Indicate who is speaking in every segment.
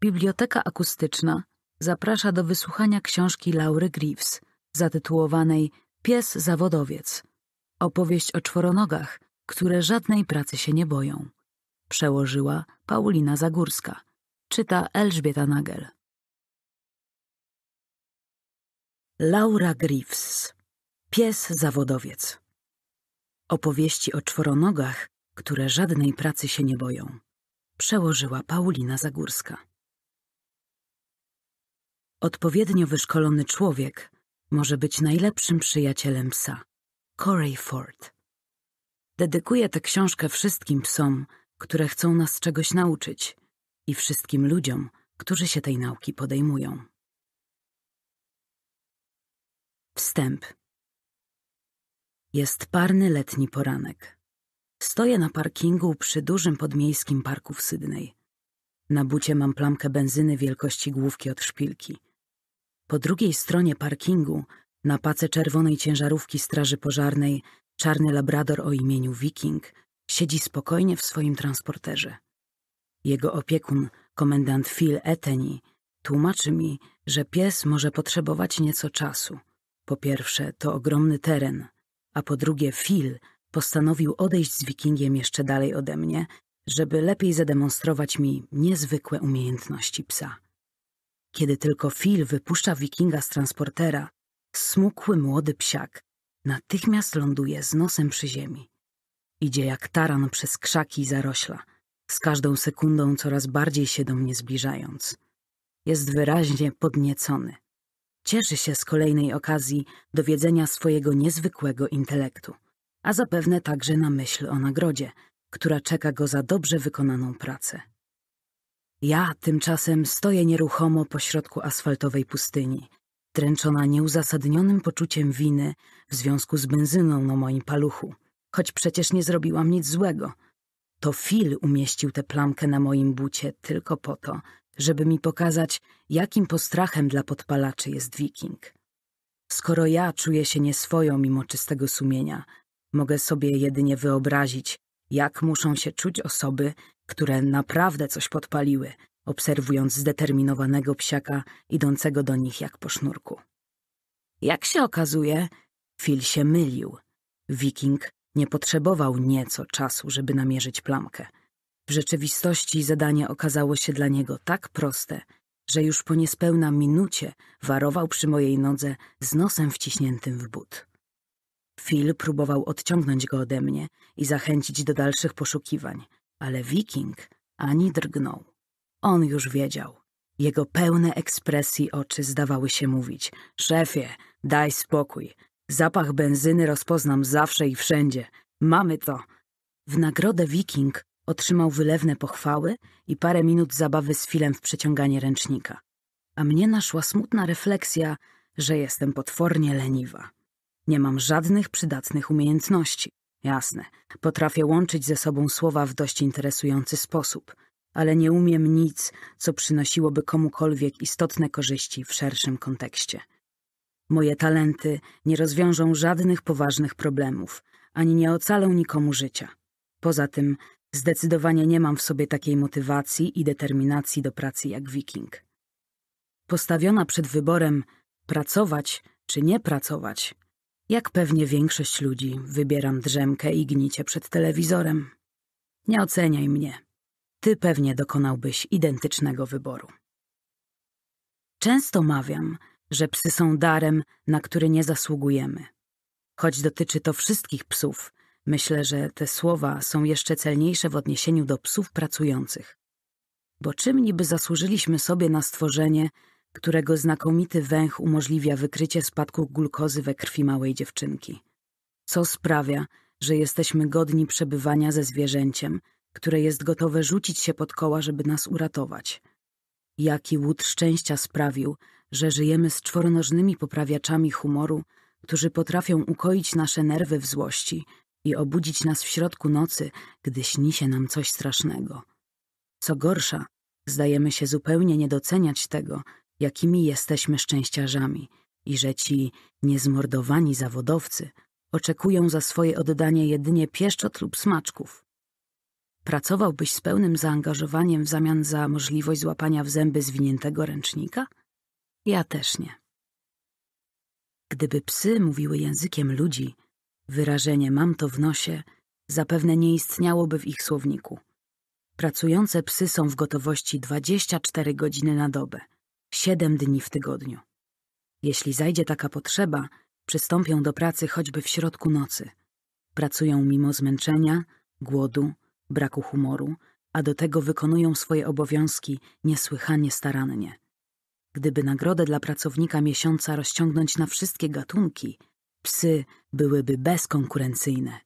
Speaker 1: Biblioteka Akustyczna zaprasza do wysłuchania książki Laury Greaves zatytułowanej Pies zawodowiec. Opowieść o czworonogach, które żadnej pracy się nie boją. Przełożyła Paulina Zagórska. Czyta Elżbieta Nagel. Laura Greaves Pies zawodowiec Opowieści o czworonogach, które żadnej pracy się nie boją. Przełożyła Paulina Zagórska. Odpowiednio wyszkolony człowiek może być najlepszym przyjacielem psa. Corey Ford. Dedykuję tę książkę wszystkim psom, które chcą nas czegoś nauczyć i wszystkim ludziom, którzy się tej nauki podejmują. Wstęp. Jest parny letni poranek. Stoję na parkingu przy dużym podmiejskim parku w Sydney. Na bucie mam plamkę benzyny wielkości główki od szpilki. Po drugiej stronie parkingu, na pace czerwonej ciężarówki straży pożarnej, czarny labrador o imieniu Wiking siedzi spokojnie w swoim transporterze. Jego opiekun, komendant Phil Eteni, tłumaczy mi, że pies może potrzebować nieco czasu. Po pierwsze, to ogromny teren, a po drugie, Phil postanowił odejść z Wikingiem jeszcze dalej ode mnie, żeby lepiej zademonstrować mi niezwykłe umiejętności psa. Kiedy tylko Phil wypuszcza wikinga z transportera, smukły młody psiak natychmiast ląduje z nosem przy ziemi. Idzie jak taran przez krzaki i zarośla, z każdą sekundą coraz bardziej się do mnie zbliżając. Jest wyraźnie podniecony. Cieszy się z kolejnej okazji dowiedzenia swojego niezwykłego intelektu, a zapewne także na myśl o nagrodzie, która czeka go za dobrze wykonaną pracę. Ja tymczasem stoję nieruchomo pośrodku asfaltowej pustyni, dręczona nieuzasadnionym poczuciem winy w związku z benzyną na moim paluchu, choć przecież nie zrobiłam nic złego. To Phil umieścił tę plamkę na moim bucie tylko po to, żeby mi pokazać, jakim postrachem dla podpalaczy jest wiking. Skoro ja czuję się nieswoją mimo czystego sumienia, mogę sobie jedynie wyobrazić, jak muszą się czuć osoby, które naprawdę coś podpaliły, obserwując zdeterminowanego psiaka idącego do nich jak po sznurku. Jak się okazuje, Phil się mylił. Wiking nie potrzebował nieco czasu, żeby namierzyć plamkę. W rzeczywistości zadanie okazało się dla niego tak proste, że już po niespełna minucie warował przy mojej nodze z nosem wciśniętym w but. Phil próbował odciągnąć go ode mnie i zachęcić do dalszych poszukiwań, ale wiking ani drgnął. On już wiedział. Jego pełne ekspresji oczy zdawały się mówić: Szefie, daj spokój. Zapach benzyny rozpoznam zawsze i wszędzie. Mamy to. W nagrodę wiking otrzymał wylewne pochwały i parę minut zabawy z filem w przeciąganie ręcznika. A mnie naszła smutna refleksja, że jestem potwornie leniwa. Nie mam żadnych przydatnych umiejętności. Jasne, potrafię łączyć ze sobą słowa w dość interesujący sposób, ale nie umiem nic, co przynosiłoby komukolwiek istotne korzyści w szerszym kontekście. Moje talenty nie rozwiążą żadnych poważnych problemów, ani nie ocalą nikomu życia. Poza tym, zdecydowanie nie mam w sobie takiej motywacji i determinacji do pracy jak wiking. Postawiona przed wyborem pracować czy nie pracować, jak pewnie większość ludzi, wybieram drzemkę i gnicie przed telewizorem. Nie oceniaj mnie. Ty pewnie dokonałbyś identycznego wyboru. Często mawiam, że psy są darem, na który nie zasługujemy. Choć dotyczy to wszystkich psów, myślę, że te słowa są jeszcze celniejsze w odniesieniu do psów pracujących. Bo czym niby zasłużyliśmy sobie na stworzenie, którego znakomity węch umożliwia wykrycie spadku glukozy we krwi małej dziewczynki. Co sprawia, że jesteśmy godni przebywania ze zwierzęciem, które jest gotowe rzucić się pod koła, żeby nas uratować. Jaki łód szczęścia sprawił, że żyjemy z czworonożnymi poprawiaczami humoru, którzy potrafią ukoić nasze nerwy w złości i obudzić nas w środku nocy, gdy śni się nam coś strasznego. Co gorsza, zdajemy się zupełnie nie doceniać tego, jakimi jesteśmy szczęściarzami i że ci niezmordowani zawodowcy oczekują za swoje oddanie jedynie pieszczot lub smaczków. Pracowałbyś z pełnym zaangażowaniem w zamian za możliwość złapania w zęby zwiniętego ręcznika? Ja też nie. Gdyby psy mówiły językiem ludzi, wyrażenie mam to w nosie zapewne nie istniałoby w ich słowniku. Pracujące psy są w gotowości 24 godziny na dobę – siedem dni w tygodniu. Jeśli zajdzie taka potrzeba, przystąpią do pracy choćby w środku nocy. Pracują mimo zmęczenia, głodu, braku humoru, a do tego wykonują swoje obowiązki niesłychanie starannie. Gdyby nagrodę dla pracownika miesiąca rozciągnąć na wszystkie gatunki, psy byłyby bezkonkurencyjne.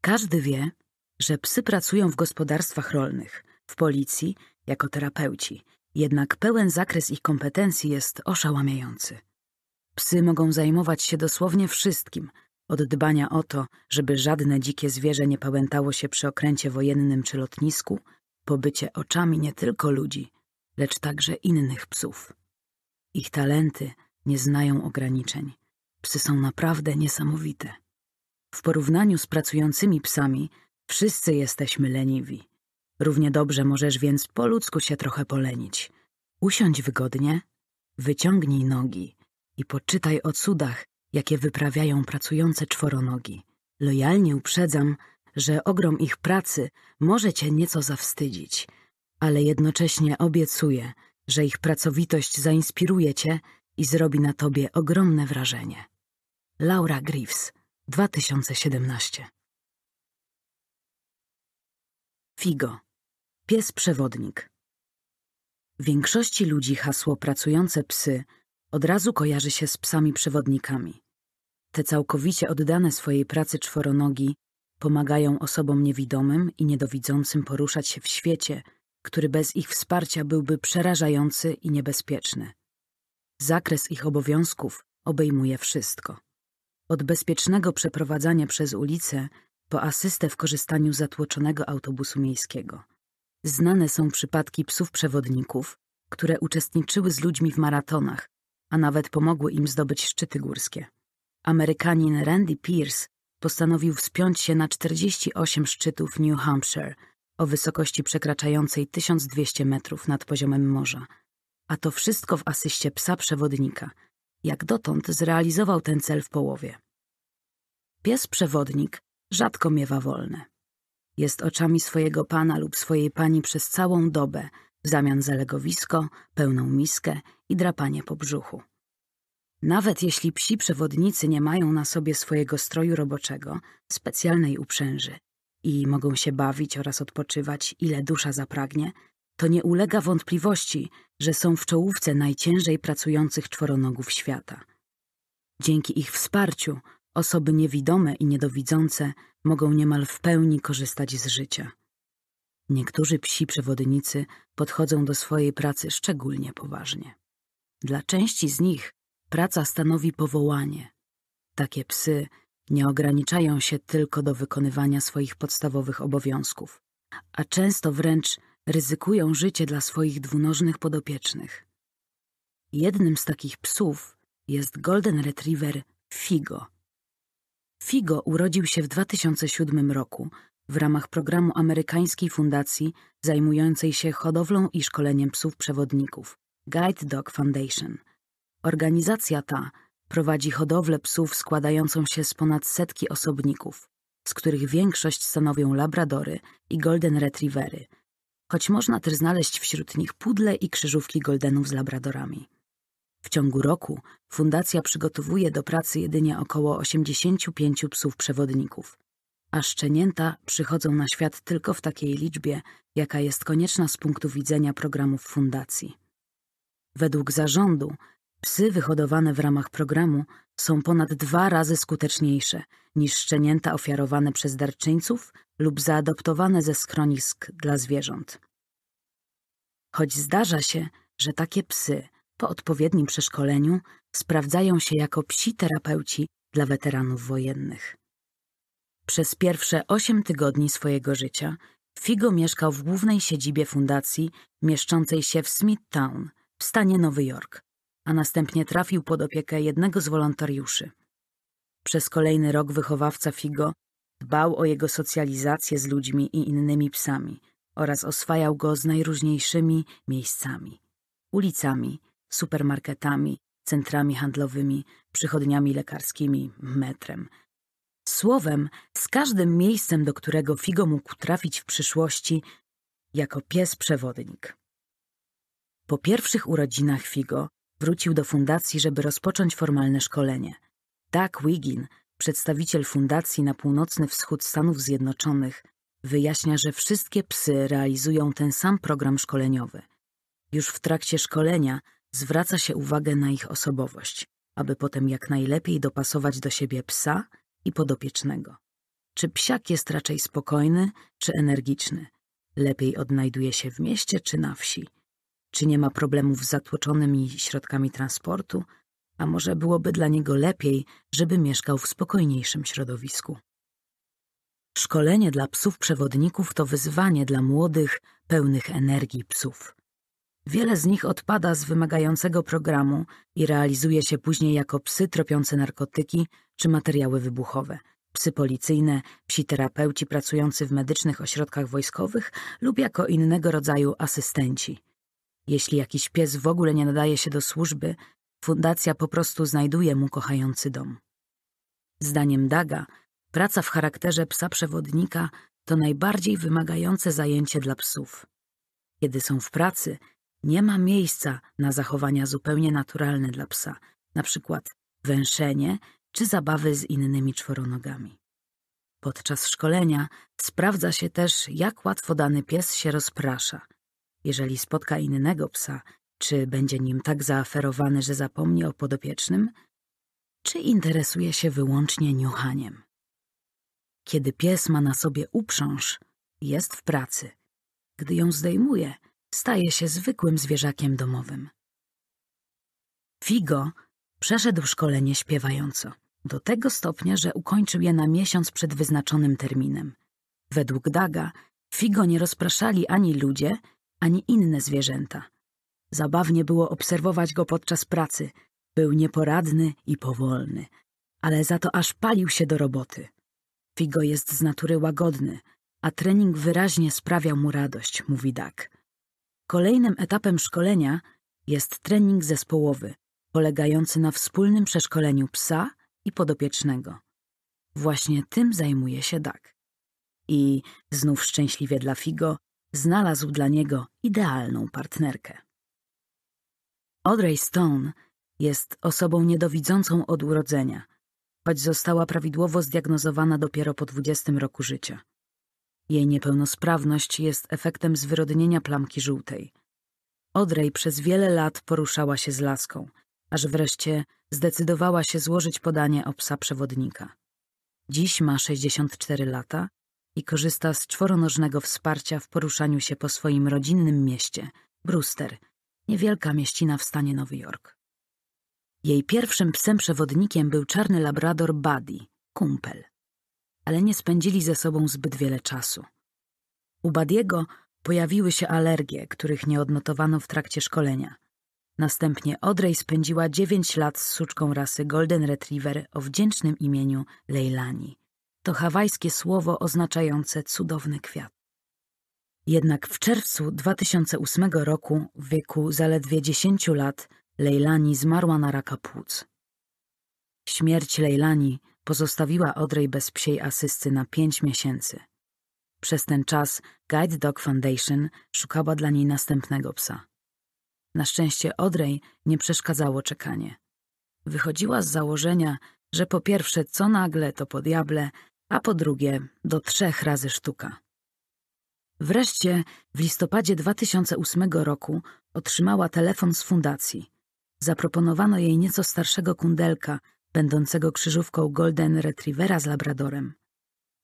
Speaker 1: Każdy wie, że psy pracują w gospodarstwach rolnych, w policji, jako terapeuci – jednak pełen zakres ich kompetencji jest oszałamiający. Psy mogą zajmować się dosłownie wszystkim, od dbania o to, żeby żadne dzikie zwierzę nie pałętało się przy okręcie wojennym czy lotnisku, po bycie oczami nie tylko ludzi, lecz także innych psów. Ich talenty nie znają ograniczeń. Psy są naprawdę niesamowite. W porównaniu z pracującymi psami, wszyscy jesteśmy leniwi. Równie dobrze możesz więc po ludzku się trochę polenić. Usiądź wygodnie, wyciągnij nogi i poczytaj o cudach, jakie wyprawiają pracujące czworonogi. Lojalnie uprzedzam, że ogrom ich pracy może cię nieco zawstydzić, ale jednocześnie obiecuję, że ich pracowitość zainspiruje cię i zrobi na tobie ogromne wrażenie. Laura Griffiths, 2017 Figo Pies przewodnik. W Większości ludzi hasło pracujące psy od razu kojarzy się z psami przewodnikami. Te całkowicie oddane swojej pracy czworonogi pomagają osobom niewidomym i niedowidzącym poruszać się w świecie, który bez ich wsparcia byłby przerażający i niebezpieczny. Zakres ich obowiązków obejmuje wszystko. Od bezpiecznego przeprowadzania przez ulicę po asystę w korzystaniu z zatłoczonego autobusu miejskiego – Znane są przypadki psów przewodników, które uczestniczyły z ludźmi w maratonach, a nawet pomogły im zdobyć szczyty górskie. Amerykanin Randy Pierce postanowił wspiąć się na 48 szczytów New Hampshire o wysokości przekraczającej 1200 metrów nad poziomem morza. A to wszystko w asyście psa przewodnika. Jak dotąd zrealizował ten cel w połowie. Pies przewodnik rzadko miewa wolne jest oczami swojego pana lub swojej pani przez całą dobę, w zamian za legowisko, pełną miskę i drapanie po brzuchu. Nawet jeśli psi przewodnicy nie mają na sobie swojego stroju roboczego, specjalnej uprzęży i mogą się bawić oraz odpoczywać, ile dusza zapragnie, to nie ulega wątpliwości, że są w czołówce najciężej pracujących czworonogów świata. Dzięki ich wsparciu osoby niewidome i niedowidzące mogą niemal w pełni korzystać z życia. Niektórzy psi przewodnicy podchodzą do swojej pracy szczególnie poważnie. Dla części z nich praca stanowi powołanie. Takie psy nie ograniczają się tylko do wykonywania swoich podstawowych obowiązków, a często wręcz ryzykują życie dla swoich dwunożnych podopiecznych. Jednym z takich psów jest golden retriever Figo, Figo urodził się w 2007 roku w ramach programu amerykańskiej fundacji zajmującej się hodowlą i szkoleniem psów przewodników Guide Dog Foundation. Organizacja ta prowadzi hodowlę psów składającą się z ponad setki osobników, z których większość stanowią labradory i golden retrievery, choć można też znaleźć wśród nich pudle i krzyżówki goldenów z labradorami. W ciągu roku fundacja przygotowuje do pracy jedynie około 85 psów przewodników, a szczenięta przychodzą na świat tylko w takiej liczbie, jaka jest konieczna z punktu widzenia programów fundacji. Według zarządu psy wyhodowane w ramach programu są ponad dwa razy skuteczniejsze niż szczenięta ofiarowane przez darczyńców lub zaadoptowane ze schronisk dla zwierząt. Choć zdarza się, że takie psy po odpowiednim przeszkoleniu sprawdzają się jako psi terapeuci dla weteranów wojennych. Przez pierwsze osiem tygodni swojego życia Figo mieszkał w głównej siedzibie fundacji mieszczącej się w Smithtown w stanie Nowy Jork, a następnie trafił pod opiekę jednego z wolontariuszy. Przez kolejny rok wychowawca Figo dbał o jego socjalizację z ludźmi i innymi psami oraz oswajał go z najróżniejszymi miejscami, ulicami supermarketami, centrami handlowymi, przychodniami lekarskimi, metrem. Słowem, z każdym miejscem, do którego Figo mógł trafić w przyszłości, jako pies przewodnik. Po pierwszych urodzinach Figo wrócił do fundacji, żeby rozpocząć formalne szkolenie. Doug tak Wiggin, przedstawiciel fundacji na północny wschód Stanów Zjednoczonych, wyjaśnia, że wszystkie psy realizują ten sam program szkoleniowy. Już w trakcie szkolenia zwraca się uwagę na ich osobowość, aby potem jak najlepiej dopasować do siebie psa i podopiecznego. Czy psiak jest raczej spokojny, czy energiczny? Lepiej odnajduje się w mieście, czy na wsi? Czy nie ma problemów z zatłoczonymi środkami transportu? A może byłoby dla niego lepiej, żeby mieszkał w spokojniejszym środowisku? Szkolenie dla psów przewodników to wyzwanie dla młodych, pełnych energii psów. Wiele z nich odpada z wymagającego programu i realizuje się później jako psy tropiące narkotyki czy materiały wybuchowe, psy policyjne, psi terapeuci pracujący w medycznych ośrodkach wojskowych lub jako innego rodzaju asystenci. Jeśli jakiś pies w ogóle nie nadaje się do służby, fundacja po prostu znajduje mu kochający dom. Zdaniem Daga, praca w charakterze psa przewodnika to najbardziej wymagające zajęcie dla psów. Kiedy są w pracy – nie ma miejsca na zachowania zupełnie naturalne dla psa, na przykład węszenie czy zabawy z innymi czworonogami. Podczas szkolenia sprawdza się też, jak łatwo dany pies się rozprasza. Jeżeli spotka innego psa, czy będzie nim tak zaaferowany, że zapomni o podopiecznym, czy interesuje się wyłącznie niuchaniem. Kiedy pies ma na sobie uprząż, jest w pracy. Gdy ją zdejmuje, staje się zwykłym zwierzakiem domowym. Figo przeszedł szkolenie śpiewająco, do tego stopnia, że ukończył je na miesiąc przed wyznaczonym terminem. Według Daga Figo nie rozpraszali ani ludzie, ani inne zwierzęta. Zabawnie było obserwować go podczas pracy. Był nieporadny i powolny, ale za to aż palił się do roboty. Figo jest z natury łagodny, a trening wyraźnie sprawiał mu radość, mówi Dag. Kolejnym etapem szkolenia jest trening zespołowy, polegający na wspólnym przeszkoleniu psa i podopiecznego. Właśnie tym zajmuje się Dak. I, znów szczęśliwie dla Figo, znalazł dla niego idealną partnerkę. Audrey Stone jest osobą niedowidzącą od urodzenia, choć została prawidłowo zdiagnozowana dopiero po 20 roku życia. Jej niepełnosprawność jest efektem zwyrodnienia plamki żółtej. Odrej przez wiele lat poruszała się z laską, aż wreszcie zdecydowała się złożyć podanie o psa przewodnika. Dziś ma 64 lata i korzysta z czworonożnego wsparcia w poruszaniu się po swoim rodzinnym mieście, Brewster, niewielka mieścina w stanie Nowy Jork. Jej pierwszym psem przewodnikiem był czarny labrador Buddy, kumpel ale nie spędzili ze sobą zbyt wiele czasu. U Badiego pojawiły się alergie, których nie odnotowano w trakcie szkolenia. Następnie Odrej spędziła 9 lat z suczką rasy Golden Retriever o wdzięcznym imieniu Leilani. To hawajskie słowo oznaczające cudowny kwiat. Jednak w czerwcu 2008 roku, w wieku zaledwie 10 lat, Leilani zmarła na raka płuc. Śmierć Leilani pozostawiła Odrej bez psiej asysty na pięć miesięcy. Przez ten czas Guide Dog Foundation szukała dla niej następnego psa. Na szczęście Odrej nie przeszkadzało czekanie. Wychodziła z założenia, że po pierwsze co nagle to po diable, a po drugie do trzech razy sztuka. Wreszcie w listopadzie 2008 roku otrzymała telefon z fundacji. Zaproponowano jej nieco starszego kundelka – będącego krzyżówką Golden Retrievera z Labradorem,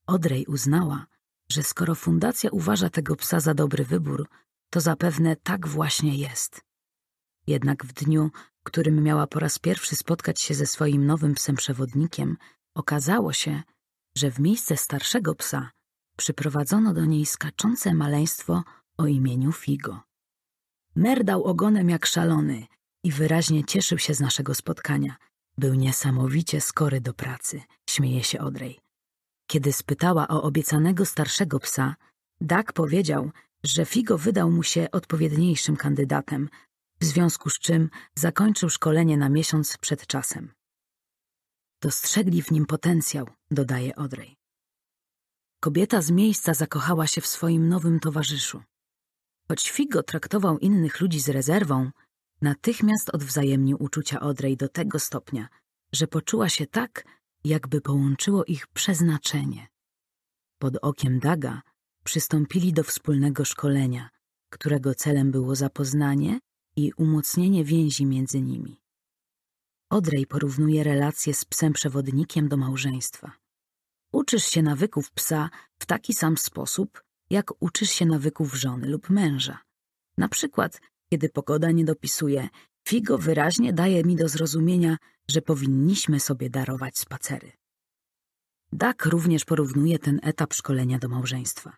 Speaker 1: Odrej uznała, że skoro fundacja uważa tego psa za dobry wybór, to zapewne tak właśnie jest. Jednak w dniu, w którym miała po raz pierwszy spotkać się ze swoim nowym psem przewodnikiem, okazało się, że w miejsce starszego psa przyprowadzono do niej skaczące maleństwo o imieniu Figo. Merdał ogonem jak szalony i wyraźnie cieszył się z naszego spotkania – był niesamowicie skory do pracy, śmieje się Odrej. Kiedy spytała o obiecanego starszego psa, Dak powiedział, że Figo wydał mu się odpowiedniejszym kandydatem, w związku z czym zakończył szkolenie na miesiąc przed czasem. Dostrzegli w nim potencjał, dodaje Odrej. Kobieta z miejsca zakochała się w swoim nowym towarzyszu. Choć Figo traktował innych ludzi z rezerwą, Natychmiast odwzajemnił uczucia Odrej do tego stopnia, że poczuła się tak, jakby połączyło ich przeznaczenie. Pod okiem Daga przystąpili do wspólnego szkolenia, którego celem było zapoznanie i umocnienie więzi między nimi. Odrej porównuje relacje z psem przewodnikiem do małżeństwa. Uczysz się nawyków psa w taki sam sposób, jak uczysz się nawyków żony lub męża. Na przykład kiedy pogoda nie dopisuje, Figo wyraźnie daje mi do zrozumienia, że powinniśmy sobie darować spacery. Dak również porównuje ten etap szkolenia do małżeństwa.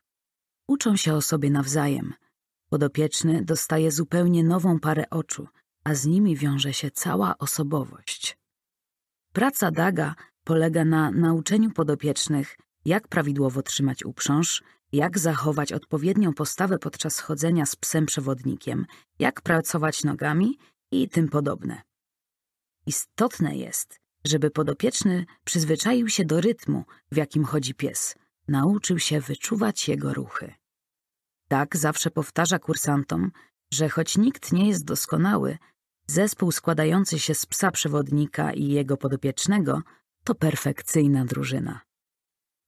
Speaker 1: Uczą się o sobie nawzajem. Podopieczny dostaje zupełnie nową parę oczu, a z nimi wiąże się cała osobowość. Praca Daga polega na nauczeniu podopiecznych, jak prawidłowo trzymać uprząż, jak zachować odpowiednią postawę podczas chodzenia z psem przewodnikiem, jak pracować nogami i tym podobne. Istotne jest, żeby podopieczny przyzwyczaił się do rytmu, w jakim chodzi pies, nauczył się wyczuwać jego ruchy. Tak zawsze powtarza kursantom, że choć nikt nie jest doskonały, zespół składający się z psa przewodnika i jego podopiecznego to perfekcyjna drużyna.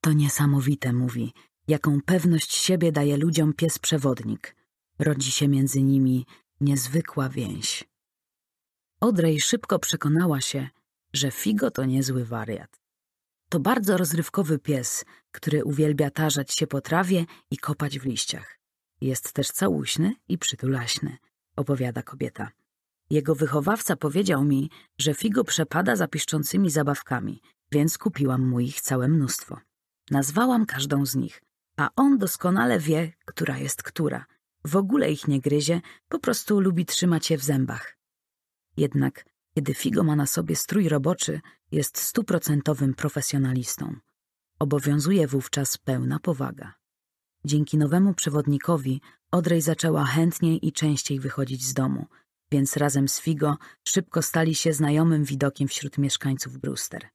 Speaker 1: To niesamowite, mówi, jaką pewność siebie daje ludziom pies przewodnik. Rodzi się między nimi niezwykła więź. Odrej szybko przekonała się, że Figo to niezły wariat. To bardzo rozrywkowy pies, który uwielbia tarzać się po trawie i kopać w liściach. Jest też całuśny i przytulaśny, opowiada kobieta. Jego wychowawca powiedział mi, że Figo przepada za piszczącymi zabawkami, więc kupiłam mu ich całe mnóstwo. Nazwałam każdą z nich a on doskonale wie, która jest która. W ogóle ich nie gryzie, po prostu lubi trzymać je w zębach. Jednak, kiedy Figo ma na sobie strój roboczy, jest stuprocentowym profesjonalistą. Obowiązuje wówczas pełna powaga. Dzięki nowemu przewodnikowi Odrej zaczęła chętniej i częściej wychodzić z domu, więc razem z Figo szybko stali się znajomym widokiem wśród mieszkańców Brewster.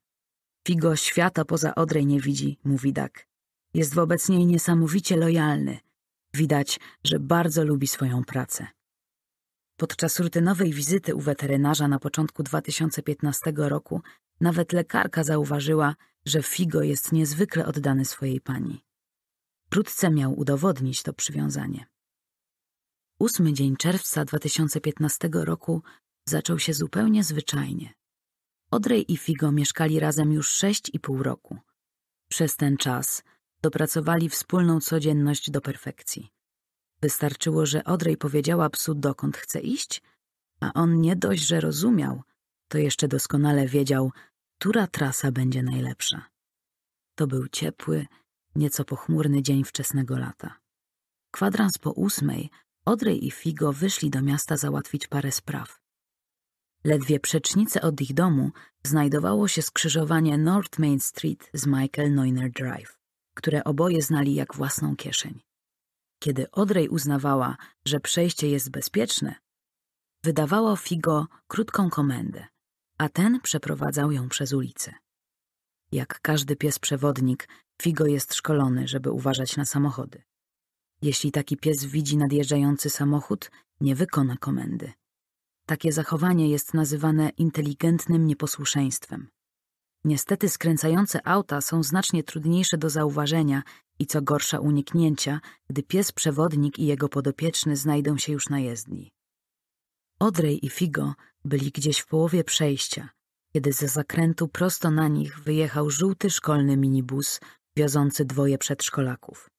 Speaker 1: Figo świata poza Odrej nie widzi, mówi Dak. Jest wobec niej niesamowicie lojalny. Widać, że bardzo lubi swoją pracę. Podczas rutynowej wizyty u weterynarza na początku 2015 roku nawet lekarka zauważyła, że Figo jest niezwykle oddany swojej pani. Wkrótce miał udowodnić to przywiązanie. Ósmy dzień czerwca 2015 roku zaczął się zupełnie zwyczajnie. Odrej i Figo mieszkali razem już sześć i pół roku. Przez ten czas dopracowali wspólną codzienność do perfekcji. Wystarczyło, że Odrej powiedziała psu, dokąd chce iść, a on nie dość, że rozumiał, to jeszcze doskonale wiedział, która trasa będzie najlepsza. To był ciepły, nieco pochmurny dzień wczesnego lata. Kwadrans po ósmej Odrej i Figo wyszli do miasta załatwić parę spraw. Ledwie przecznicę od ich domu znajdowało się skrzyżowanie North Main Street z Michael Neuner Drive które oboje znali jak własną kieszeń. Kiedy Odrej uznawała, że przejście jest bezpieczne, wydawała Figo krótką komendę, a ten przeprowadzał ją przez ulicę. Jak każdy pies przewodnik, Figo jest szkolony, żeby uważać na samochody. Jeśli taki pies widzi nadjeżdżający samochód, nie wykona komendy. Takie zachowanie jest nazywane inteligentnym nieposłuszeństwem. Niestety skręcające auta są znacznie trudniejsze do zauważenia i co gorsza uniknięcia, gdy pies przewodnik i jego podopieczny znajdą się już na jezdni. Odrej i Figo byli gdzieś w połowie przejścia, kiedy ze zakrętu prosto na nich wyjechał żółty szkolny minibus wiozący dwoje przedszkolaków.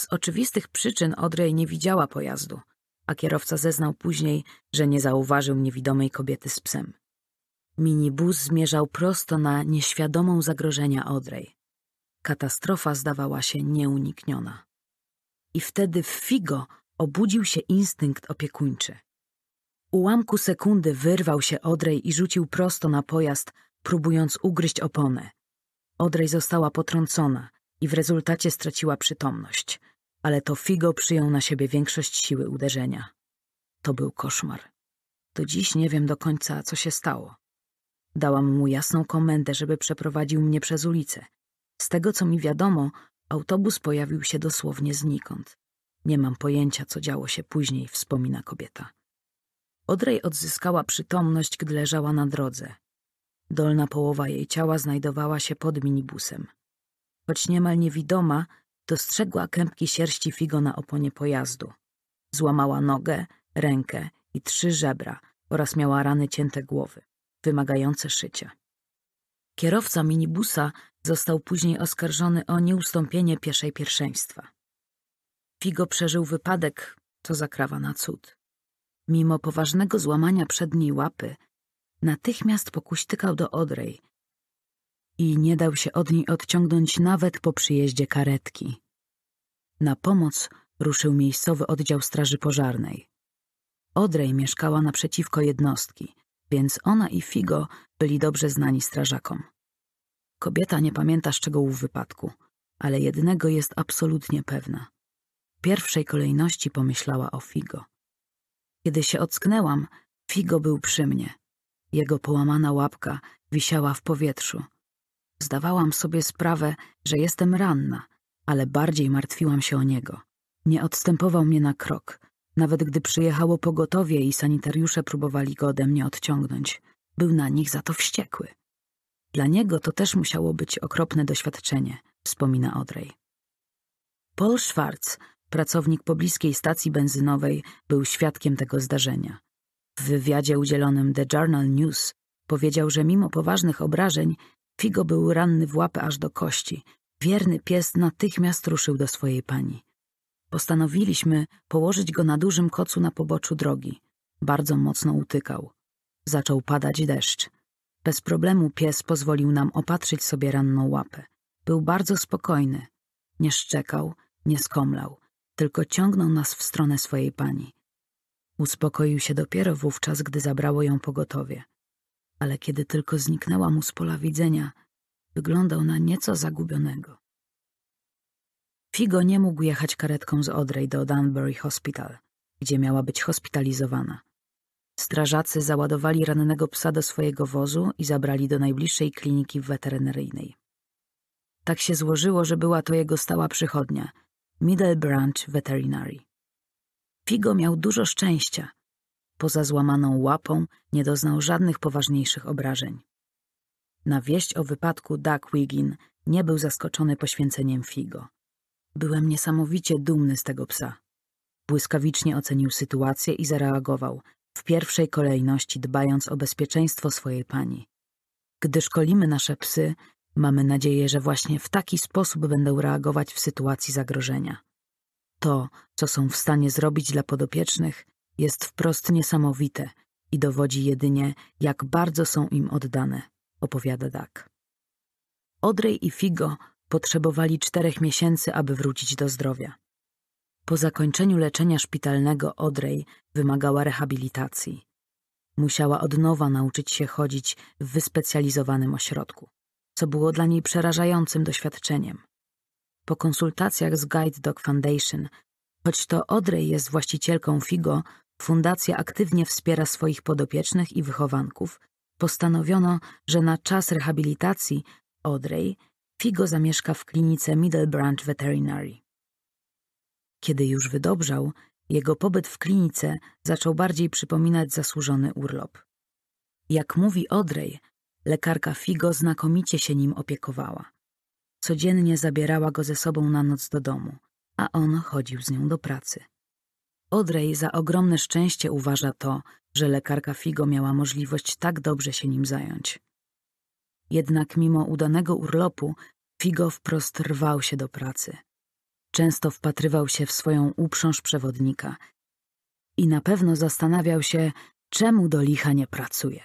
Speaker 1: Z oczywistych przyczyn Odrej nie widziała pojazdu, a kierowca zeznał później, że nie zauważył niewidomej kobiety z psem. Minibus zmierzał prosto na nieświadomą zagrożenia Odrej. Katastrofa zdawała się nieunikniona. I wtedy w Figo obudził się instynkt opiekuńczy. Ułamku sekundy wyrwał się Odrej i rzucił prosto na pojazd, próbując ugryźć oponę. Odrej została potrącona i w rezultacie straciła przytomność, ale to Figo przyjął na siebie większość siły uderzenia. To był koszmar. Do dziś nie wiem do końca, co się stało. Dałam mu jasną komendę, żeby przeprowadził mnie przez ulicę. Z tego, co mi wiadomo, autobus pojawił się dosłownie znikąd. Nie mam pojęcia, co działo się później, wspomina kobieta. Odrej odzyskała przytomność, gdy leżała na drodze. Dolna połowa jej ciała znajdowała się pod minibusem. Choć niemal niewidoma, dostrzegła kępki sierści Figo na oponie pojazdu. Złamała nogę, rękę i trzy żebra oraz miała rany cięte głowy wymagające szycia. Kierowca minibusa został później oskarżony o nieustąpienie pieszej pierwszeństwa. Figo przeżył wypadek, co zakrawa na cud. Mimo poważnego złamania przedniej łapy, natychmiast pokuśtykał do Odrej i nie dał się od niej odciągnąć nawet po przyjeździe karetki. Na pomoc ruszył miejscowy oddział straży pożarnej. Odrej mieszkała naprzeciwko jednostki – więc ona i Figo byli dobrze znani strażakom. Kobieta nie pamięta szczegółów wypadku, ale jednego jest absolutnie pewna. W pierwszej kolejności pomyślała o Figo. Kiedy się ocknęłam, Figo był przy mnie. Jego połamana łapka wisiała w powietrzu. Zdawałam sobie sprawę, że jestem ranna, ale bardziej martwiłam się o niego. Nie odstępował mnie na krok, nawet gdy przyjechało pogotowie i sanitariusze próbowali go ode mnie odciągnąć, był na nich za to wściekły. Dla niego to też musiało być okropne doświadczenie, wspomina Odrej. Paul Schwartz, pracownik pobliskiej stacji benzynowej, był świadkiem tego zdarzenia. W wywiadzie udzielonym The Journal News powiedział, że mimo poważnych obrażeń Figo był ranny w łapę aż do kości. Wierny pies natychmiast ruszył do swojej pani. Postanowiliśmy położyć go na dużym kocu na poboczu drogi. Bardzo mocno utykał. Zaczął padać deszcz. Bez problemu pies pozwolił nam opatrzyć sobie ranną łapę. Był bardzo spokojny. Nie szczekał, nie skomlał, tylko ciągnął nas w stronę swojej pani. Uspokoił się dopiero wówczas, gdy zabrało ją pogotowie. Ale kiedy tylko zniknęła mu z pola widzenia, wyglądał na nieco zagubionego. Figo nie mógł jechać karetką z Odrej do Danbury Hospital, gdzie miała być hospitalizowana. Strażacy załadowali rannego psa do swojego wozu i zabrali do najbliższej kliniki weterynaryjnej. Tak się złożyło, że była to jego stała przychodnia Middle Branch Veterinary. Figo miał dużo szczęścia. Poza złamaną łapą nie doznał żadnych poważniejszych obrażeń. Na wieść o wypadku Doug Wiggin nie był zaskoczony poświęceniem Figo. Byłem niesamowicie dumny z tego psa. Błyskawicznie ocenił sytuację i zareagował, w pierwszej kolejności dbając o bezpieczeństwo swojej pani. Gdy szkolimy nasze psy, mamy nadzieję, że właśnie w taki sposób będą reagować w sytuacji zagrożenia. To, co są w stanie zrobić dla podopiecznych, jest wprost niesamowite i dowodzi jedynie, jak bardzo są im oddane, opowiada Dak. Odrej i Figo potrzebowali czterech miesięcy, aby wrócić do zdrowia. Po zakończeniu leczenia szpitalnego Odrej wymagała rehabilitacji. Musiała od nowa nauczyć się chodzić w wyspecjalizowanym ośrodku, co było dla niej przerażającym doświadczeniem. Po konsultacjach z Guide Dog Foundation, choć to Odrej jest właścicielką FIGO, fundacja aktywnie wspiera swoich podopiecznych i wychowanków, postanowiono, że na czas rehabilitacji Odrej Figo zamieszka w klinice Middle Branch Veterinary. Kiedy już wydobrzał, jego pobyt w klinice zaczął bardziej przypominać zasłużony urlop. Jak mówi Odrej, lekarka Figo znakomicie się nim opiekowała. Codziennie zabierała go ze sobą na noc do domu, a on chodził z nią do pracy. Odrej za ogromne szczęście uważa to, że lekarka Figo miała możliwość tak dobrze się nim zająć. Jednak mimo udanego urlopu, Figo wprost rwał się do pracy. Często wpatrywał się w swoją uprząż przewodnika i na pewno zastanawiał się, czemu do licha nie pracuje.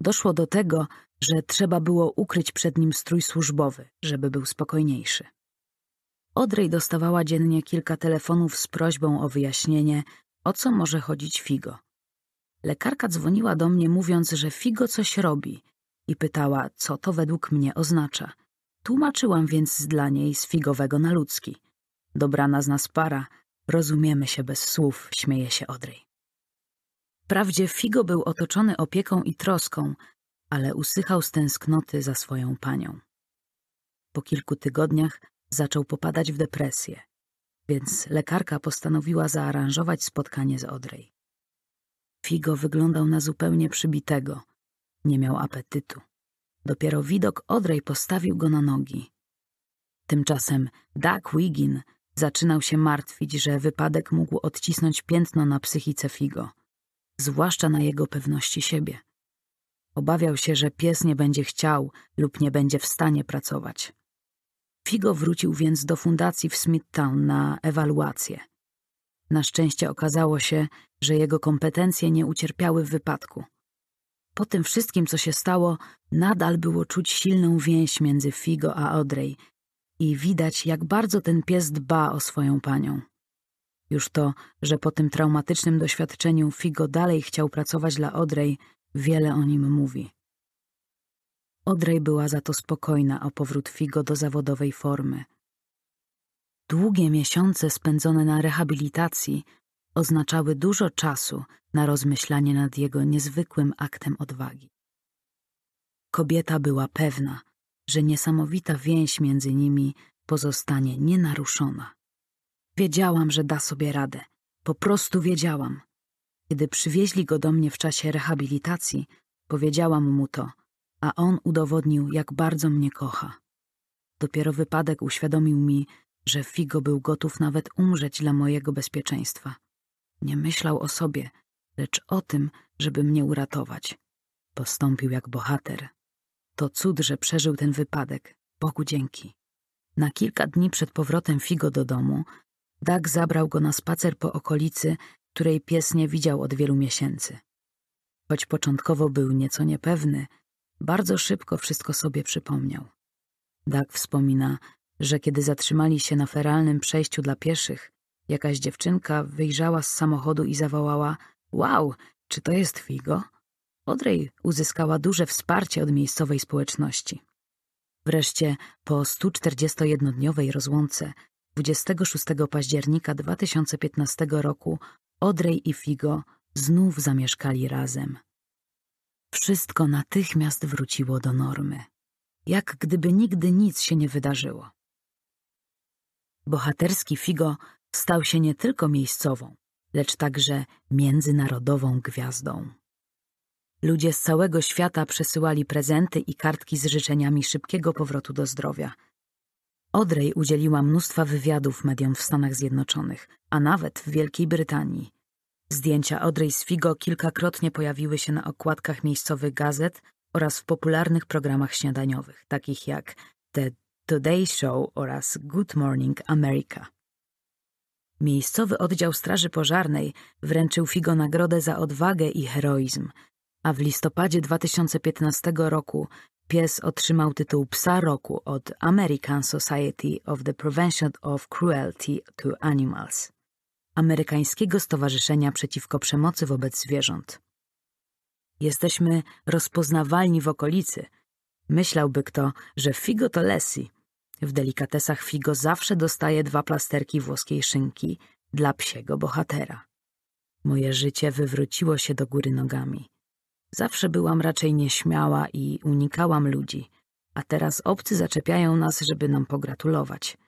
Speaker 1: Doszło do tego, że trzeba było ukryć przed nim strój służbowy, żeby był spokojniejszy. Odrej dostawała dziennie kilka telefonów z prośbą o wyjaśnienie, o co może chodzić Figo. Lekarka dzwoniła do mnie mówiąc, że Figo coś robi, i pytała, co to według mnie oznacza. Tłumaczyłam więc dla niej z figowego na ludzki. Dobrana z nas para, rozumiemy się bez słów, śmieje się Odryj. Wprawdzie Figo był otoczony opieką i troską, ale usychał z tęsknoty za swoją panią. Po kilku tygodniach zaczął popadać w depresję, więc lekarka postanowiła zaaranżować spotkanie z Odrej. Figo wyglądał na zupełnie przybitego – nie miał apetytu. Dopiero widok Odrej postawił go na nogi. Tymczasem Doug Wiggin zaczynał się martwić, że wypadek mógł odcisnąć piętno na psychice Figo, zwłaszcza na jego pewności siebie. Obawiał się, że pies nie będzie chciał lub nie będzie w stanie pracować. Figo wrócił więc do fundacji w Smithtown na ewaluację. Na szczęście okazało się, że jego kompetencje nie ucierpiały w wypadku. Po tym wszystkim, co się stało, nadal było czuć silną więź między Figo a Odrej i widać, jak bardzo ten pies dba o swoją panią. Już to, że po tym traumatycznym doświadczeniu Figo dalej chciał pracować dla Odrej, wiele o nim mówi. Odrej była za to spokojna o powrót Figo do zawodowej formy. Długie miesiące spędzone na rehabilitacji oznaczały dużo czasu na rozmyślanie nad jego niezwykłym aktem odwagi. Kobieta była pewna, że niesamowita więź między nimi pozostanie nienaruszona. Wiedziałam, że da sobie radę. Po prostu wiedziałam. Kiedy przywieźli go do mnie w czasie rehabilitacji, powiedziałam mu to, a on udowodnił, jak bardzo mnie kocha. Dopiero wypadek uświadomił mi, że Figo był gotów nawet umrzeć dla mojego bezpieczeństwa. Nie myślał o sobie, lecz o tym, żeby mnie uratować. Postąpił jak bohater. To cud, że przeżył ten wypadek. Bogu dzięki. Na kilka dni przed powrotem Figo do domu, Dag zabrał go na spacer po okolicy, której pies nie widział od wielu miesięcy. Choć początkowo był nieco niepewny, bardzo szybko wszystko sobie przypomniał. Dag wspomina, że kiedy zatrzymali się na feralnym przejściu dla pieszych, Jakaś dziewczynka wyjrzała z samochodu i zawołała Wow, czy to jest Figo? Odrej uzyskała duże wsparcie od miejscowej społeczności. Wreszcie, po 141-dniowej rozłące, 26 października 2015 roku Odrej i Figo znów zamieszkali razem. Wszystko natychmiast wróciło do normy. Jak gdyby nigdy nic się nie wydarzyło. Bohaterski Figo Stał się nie tylko miejscową, lecz także międzynarodową gwiazdą. Ludzie z całego świata przesyłali prezenty i kartki z życzeniami szybkiego powrotu do zdrowia. Odrej udzieliła mnóstwa wywiadów mediom w Stanach Zjednoczonych, a nawet w Wielkiej Brytanii. Zdjęcia Odrej z Figo kilkakrotnie pojawiły się na okładkach miejscowych gazet oraz w popularnych programach śniadaniowych, takich jak The Today Show oraz Good Morning America. Miejscowy oddział Straży Pożarnej wręczył Figo nagrodę za odwagę i heroizm, a w listopadzie 2015 roku pies otrzymał tytuł Psa Roku od American Society of the Prevention of Cruelty to Animals, amerykańskiego stowarzyszenia przeciwko przemocy wobec zwierząt. Jesteśmy rozpoznawalni w okolicy. Myślałby kto, że Figo to Lessie, w delikatesach Figo zawsze dostaje dwa plasterki włoskiej szynki dla psiego bohatera. Moje życie wywróciło się do góry nogami. Zawsze byłam raczej nieśmiała i unikałam ludzi, a teraz obcy zaczepiają nas, żeby nam pogratulować.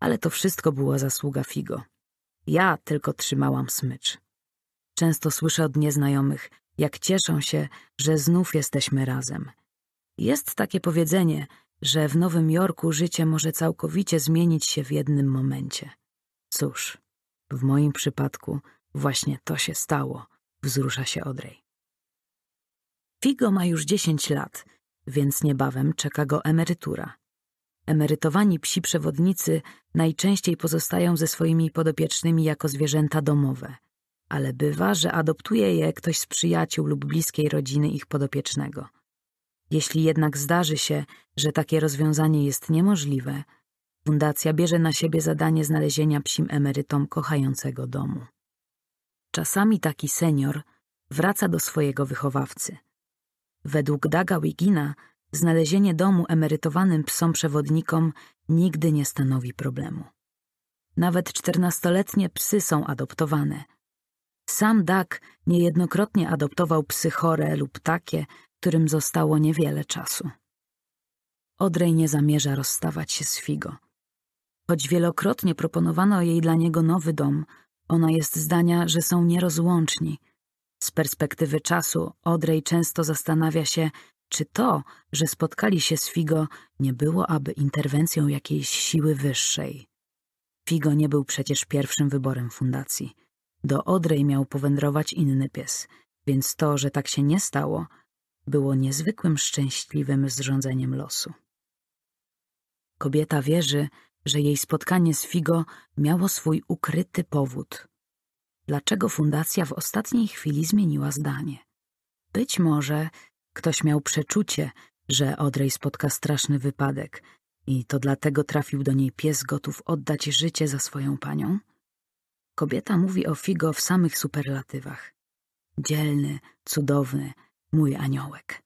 Speaker 1: Ale to wszystko była zasługa Figo. Ja tylko trzymałam smycz. Często słyszę od nieznajomych, jak cieszą się, że znów jesteśmy razem. Jest takie powiedzenie – że w Nowym Jorku życie może całkowicie zmienić się w jednym momencie. Cóż, w moim przypadku właśnie to się stało, wzrusza się Odrej. Figo ma już 10 lat, więc niebawem czeka go emerytura. Emerytowani psi przewodnicy najczęściej pozostają ze swoimi podopiecznymi jako zwierzęta domowe, ale bywa, że adoptuje je ktoś z przyjaciół lub bliskiej rodziny ich podopiecznego. Jeśli jednak zdarzy się, że takie rozwiązanie jest niemożliwe, fundacja bierze na siebie zadanie znalezienia psim emerytom kochającego domu. Czasami taki senior wraca do swojego wychowawcy. Według Daga Wigina znalezienie domu emerytowanym psom przewodnikom nigdy nie stanowi problemu. Nawet czternastoletnie psy są adoptowane. Sam Dag niejednokrotnie adoptował psy chore lub takie, którym zostało niewiele czasu. Odrej nie zamierza rozstawać się z Figo. Choć wielokrotnie proponowano jej dla niego nowy dom, ona jest zdania, że są nierozłączni. Z perspektywy czasu Odrej często zastanawia się, czy to, że spotkali się z Figo, nie było aby interwencją jakiejś siły wyższej. Figo nie był przecież pierwszym wyborem fundacji. Do Odrej miał powędrować inny pies, więc to, że tak się nie stało, było niezwykłym szczęśliwym zrządzeniem losu. Kobieta wierzy, że jej spotkanie z Figo miało swój ukryty powód. Dlaczego fundacja w ostatniej chwili zmieniła zdanie? Być może ktoś miał przeczucie, że Odrej spotka straszny wypadek i to dlatego trafił do niej pies gotów oddać życie za swoją panią? Kobieta mówi o Figo w samych superlatywach. Dzielny, cudowny, mój aniołek.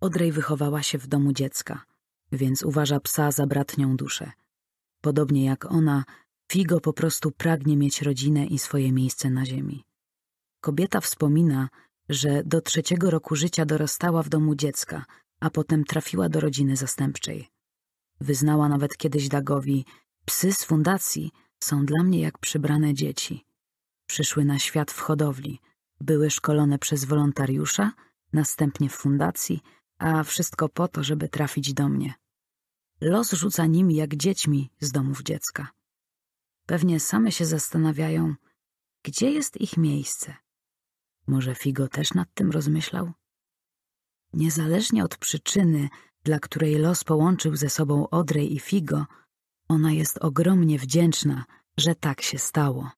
Speaker 1: Odrej wychowała się w domu dziecka, więc uważa psa za bratnią duszę. Podobnie jak ona, Figo po prostu pragnie mieć rodzinę i swoje miejsce na ziemi. Kobieta wspomina, że do trzeciego roku życia dorastała w domu dziecka, a potem trafiła do rodziny zastępczej. Wyznała nawet kiedyś Dagowi: Psy z fundacji są dla mnie jak przybrane dzieci. Przyszły na świat w hodowli były szkolone przez wolontariusza, następnie w fundacji, a wszystko po to, żeby trafić do mnie. Los rzuca nimi jak dziećmi z domów dziecka. Pewnie same się zastanawiają, gdzie jest ich miejsce. Może Figo też nad tym rozmyślał? Niezależnie od przyczyny, dla której los połączył ze sobą Odrę i Figo, ona jest ogromnie wdzięczna, że tak się stało.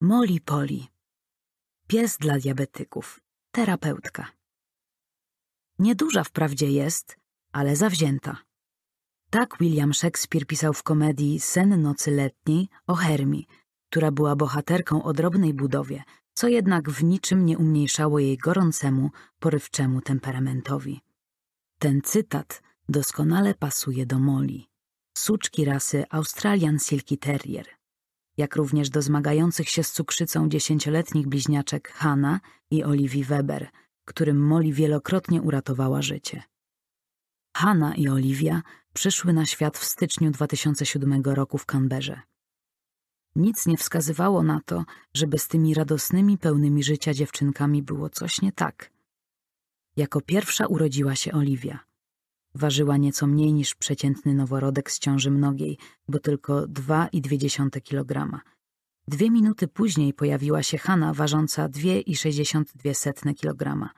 Speaker 1: Moli Poli Pies dla diabetyków. Terapeutka. Nieduża wprawdzie jest, ale zawzięta. Tak William Shakespeare pisał w komedii Sen nocy letniej o Hermi, która była bohaterką o drobnej budowie, co jednak w niczym nie umniejszało jej gorącemu, porywczemu temperamentowi. Ten cytat doskonale pasuje do Moli, suczki rasy Australian Silky Terrier – jak również do zmagających się z cukrzycą dziesięcioletnich bliźniaczek Hanna i Oliwii Weber, którym Molly wielokrotnie uratowała życie. Hanna i Oliwia przyszły na świat w styczniu 2007 roku w Kanberze. Nic nie wskazywało na to, żeby z tymi radosnymi, pełnymi życia dziewczynkami było coś nie tak. Jako pierwsza urodziła się Oliwia – Ważyła nieco mniej niż przeciętny noworodek z ciąży mnogiej, bo tylko 2,2 kg. Dwie minuty później pojawiła się Hanna ważąca 2,62 kg.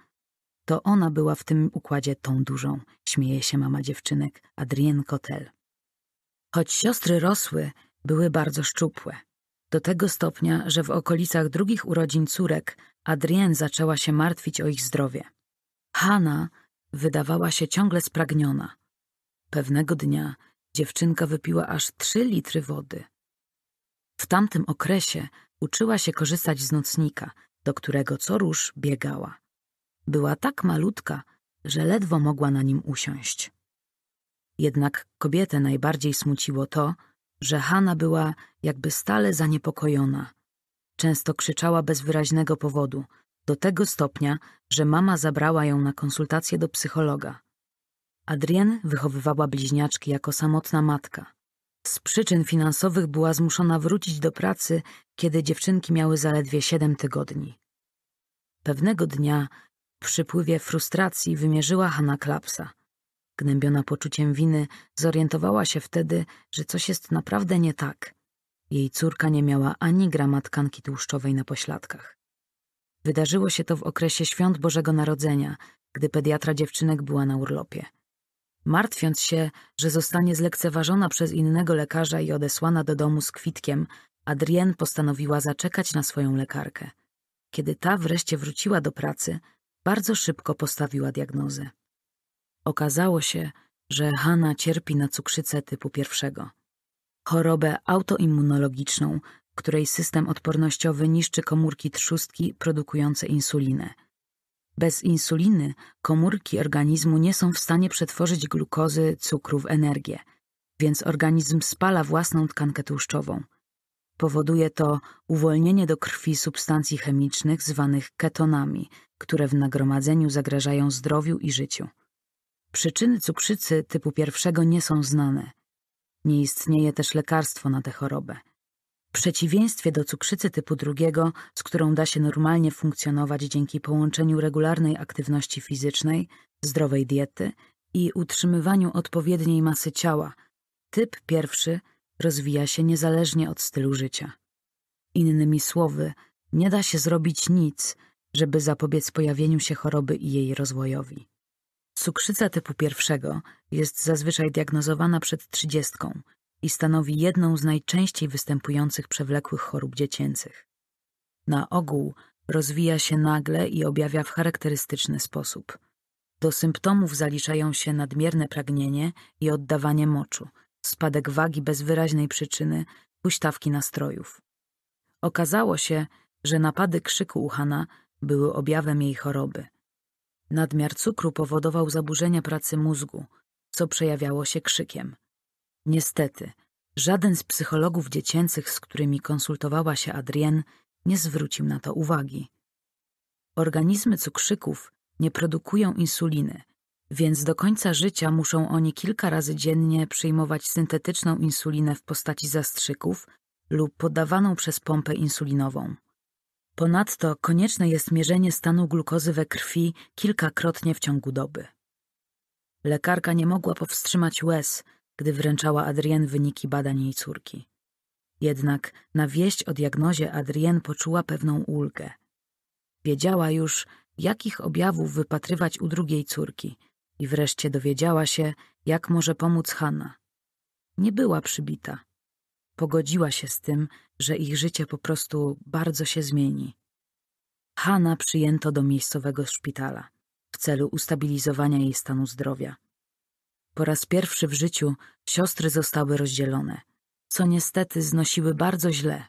Speaker 1: To ona była w tym układzie tą dużą, śmieje się mama dziewczynek, Adrienne Kotel. Choć siostry rosły, były bardzo szczupłe. Do tego stopnia, że w okolicach drugich urodzin córek Adrienne zaczęła się martwić o ich zdrowie. Hanna Wydawała się ciągle spragniona. Pewnego dnia dziewczynka wypiła aż trzy litry wody. W tamtym okresie uczyła się korzystać z nocnika, do którego co róż biegała. Była tak malutka, że ledwo mogła na nim usiąść. Jednak kobietę najbardziej smuciło to, że Hanna była jakby stale zaniepokojona. Często krzyczała bez wyraźnego powodu – do tego stopnia, że mama zabrała ją na konsultację do psychologa. Adrien wychowywała bliźniaczki jako samotna matka. Z przyczyn finansowych była zmuszona wrócić do pracy, kiedy dziewczynki miały zaledwie siedem tygodni. Pewnego dnia, w przypływie frustracji, wymierzyła Hanna Klapsa. Gnębiona poczuciem winy, zorientowała się wtedy, że coś jest naprawdę nie tak. Jej córka nie miała ani gramatkanki tłuszczowej na pośladkach. Wydarzyło się to w okresie świąt Bożego Narodzenia, gdy pediatra dziewczynek była na urlopie. Martwiąc się, że zostanie zlekceważona przez innego lekarza i odesłana do domu z kwitkiem, Adrienne postanowiła zaczekać na swoją lekarkę. Kiedy ta wreszcie wróciła do pracy, bardzo szybko postawiła diagnozę. Okazało się, że Hanna cierpi na cukrzycę typu pierwszego, chorobę autoimmunologiczną, której system odpornościowy niszczy komórki trzustki produkujące insulinę. Bez insuliny komórki organizmu nie są w stanie przetworzyć glukozy, cukru w energię, więc organizm spala własną tkankę tłuszczową. Powoduje to uwolnienie do krwi substancji chemicznych zwanych ketonami, które w nagromadzeniu zagrażają zdrowiu i życiu. Przyczyny cukrzycy typu pierwszego nie są znane. Nie istnieje też lekarstwo na tę chorobę przeciwieństwie do cukrzycy typu drugiego, z którą da się normalnie funkcjonować dzięki połączeniu regularnej aktywności fizycznej, zdrowej diety i utrzymywaniu odpowiedniej masy ciała, typ pierwszy rozwija się niezależnie od stylu życia. Innymi słowy, nie da się zrobić nic, żeby zapobiec pojawieniu się choroby i jej rozwojowi. Cukrzyca typu pierwszego jest zazwyczaj diagnozowana przed trzydziestką i stanowi jedną z najczęściej występujących przewlekłych chorób dziecięcych. Na ogół rozwija się nagle i objawia w charakterystyczny sposób. Do symptomów zaliczają się nadmierne pragnienie i oddawanie moczu, spadek wagi bez wyraźnej przyczyny, huśtawki nastrojów. Okazało się, że napady krzyku u Hana były objawem jej choroby. Nadmiar cukru powodował zaburzenia pracy mózgu, co przejawiało się krzykiem. Niestety, żaden z psychologów dziecięcych, z którymi konsultowała się Adrienne, nie zwrócił na to uwagi. Organizmy cukrzyków nie produkują insuliny, więc do końca życia muszą oni kilka razy dziennie przyjmować syntetyczną insulinę w postaci zastrzyków lub podawaną przez pompę insulinową. Ponadto konieczne jest mierzenie stanu glukozy we krwi kilkakrotnie w ciągu doby. Lekarka nie mogła powstrzymać łez, gdy wręczała Adrien wyniki badań jej córki. Jednak na wieść o diagnozie Adrien poczuła pewną ulgę. Wiedziała już, jakich objawów wypatrywać u drugiej córki i wreszcie dowiedziała się, jak może pomóc Hanna. Nie była przybita. Pogodziła się z tym, że ich życie po prostu bardzo się zmieni. Hanna przyjęto do miejscowego szpitala w celu ustabilizowania jej stanu zdrowia. Po raz pierwszy w życiu siostry zostały rozdzielone, co niestety znosiły bardzo źle.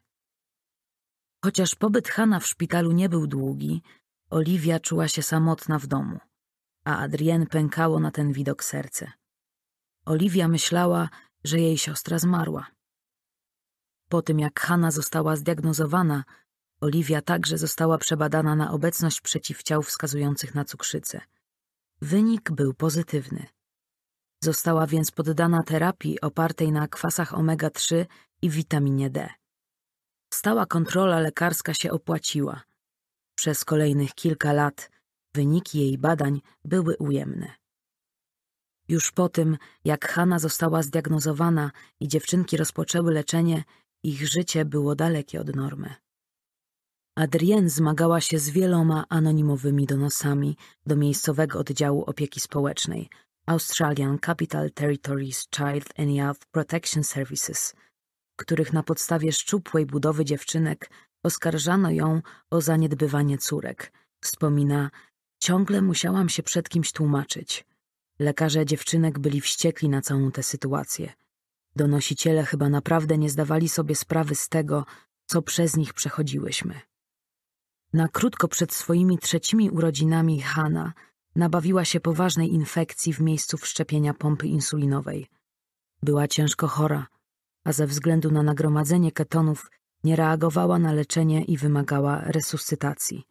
Speaker 1: Chociaż pobyt Hana w szpitalu nie był długi, Oliwia czuła się samotna w domu, a Adrienne pękało na ten widok serce. Oliwia myślała, że jej siostra zmarła. Po tym jak Hanna została zdiagnozowana, Oliwia także została przebadana na obecność przeciwciał wskazujących na cukrzycę. Wynik był pozytywny. Została więc poddana terapii opartej na kwasach omega-3 i witaminie D. Stała kontrola lekarska się opłaciła. Przez kolejnych kilka lat wyniki jej badań były ujemne. Już po tym, jak Hanna została zdiagnozowana i dziewczynki rozpoczęły leczenie, ich życie było dalekie od normy. Adrienne zmagała się z wieloma anonimowymi donosami do miejscowego oddziału opieki społecznej, Australian Capital Territories Child and Youth Protection Services, których na podstawie szczupłej budowy dziewczynek oskarżano ją o zaniedbywanie córek. Wspomina, ciągle musiałam się przed kimś tłumaczyć. Lekarze dziewczynek byli wściekli na całą tę sytuację. Donosiciele chyba naprawdę nie zdawali sobie sprawy z tego, co przez nich przechodziłyśmy. Na krótko przed swoimi trzecimi urodzinami Hanna nabawiła się poważnej infekcji w miejscu wszczepienia pompy insulinowej. Była ciężko chora, a ze względu na nagromadzenie ketonów nie reagowała na leczenie i wymagała resuscytacji.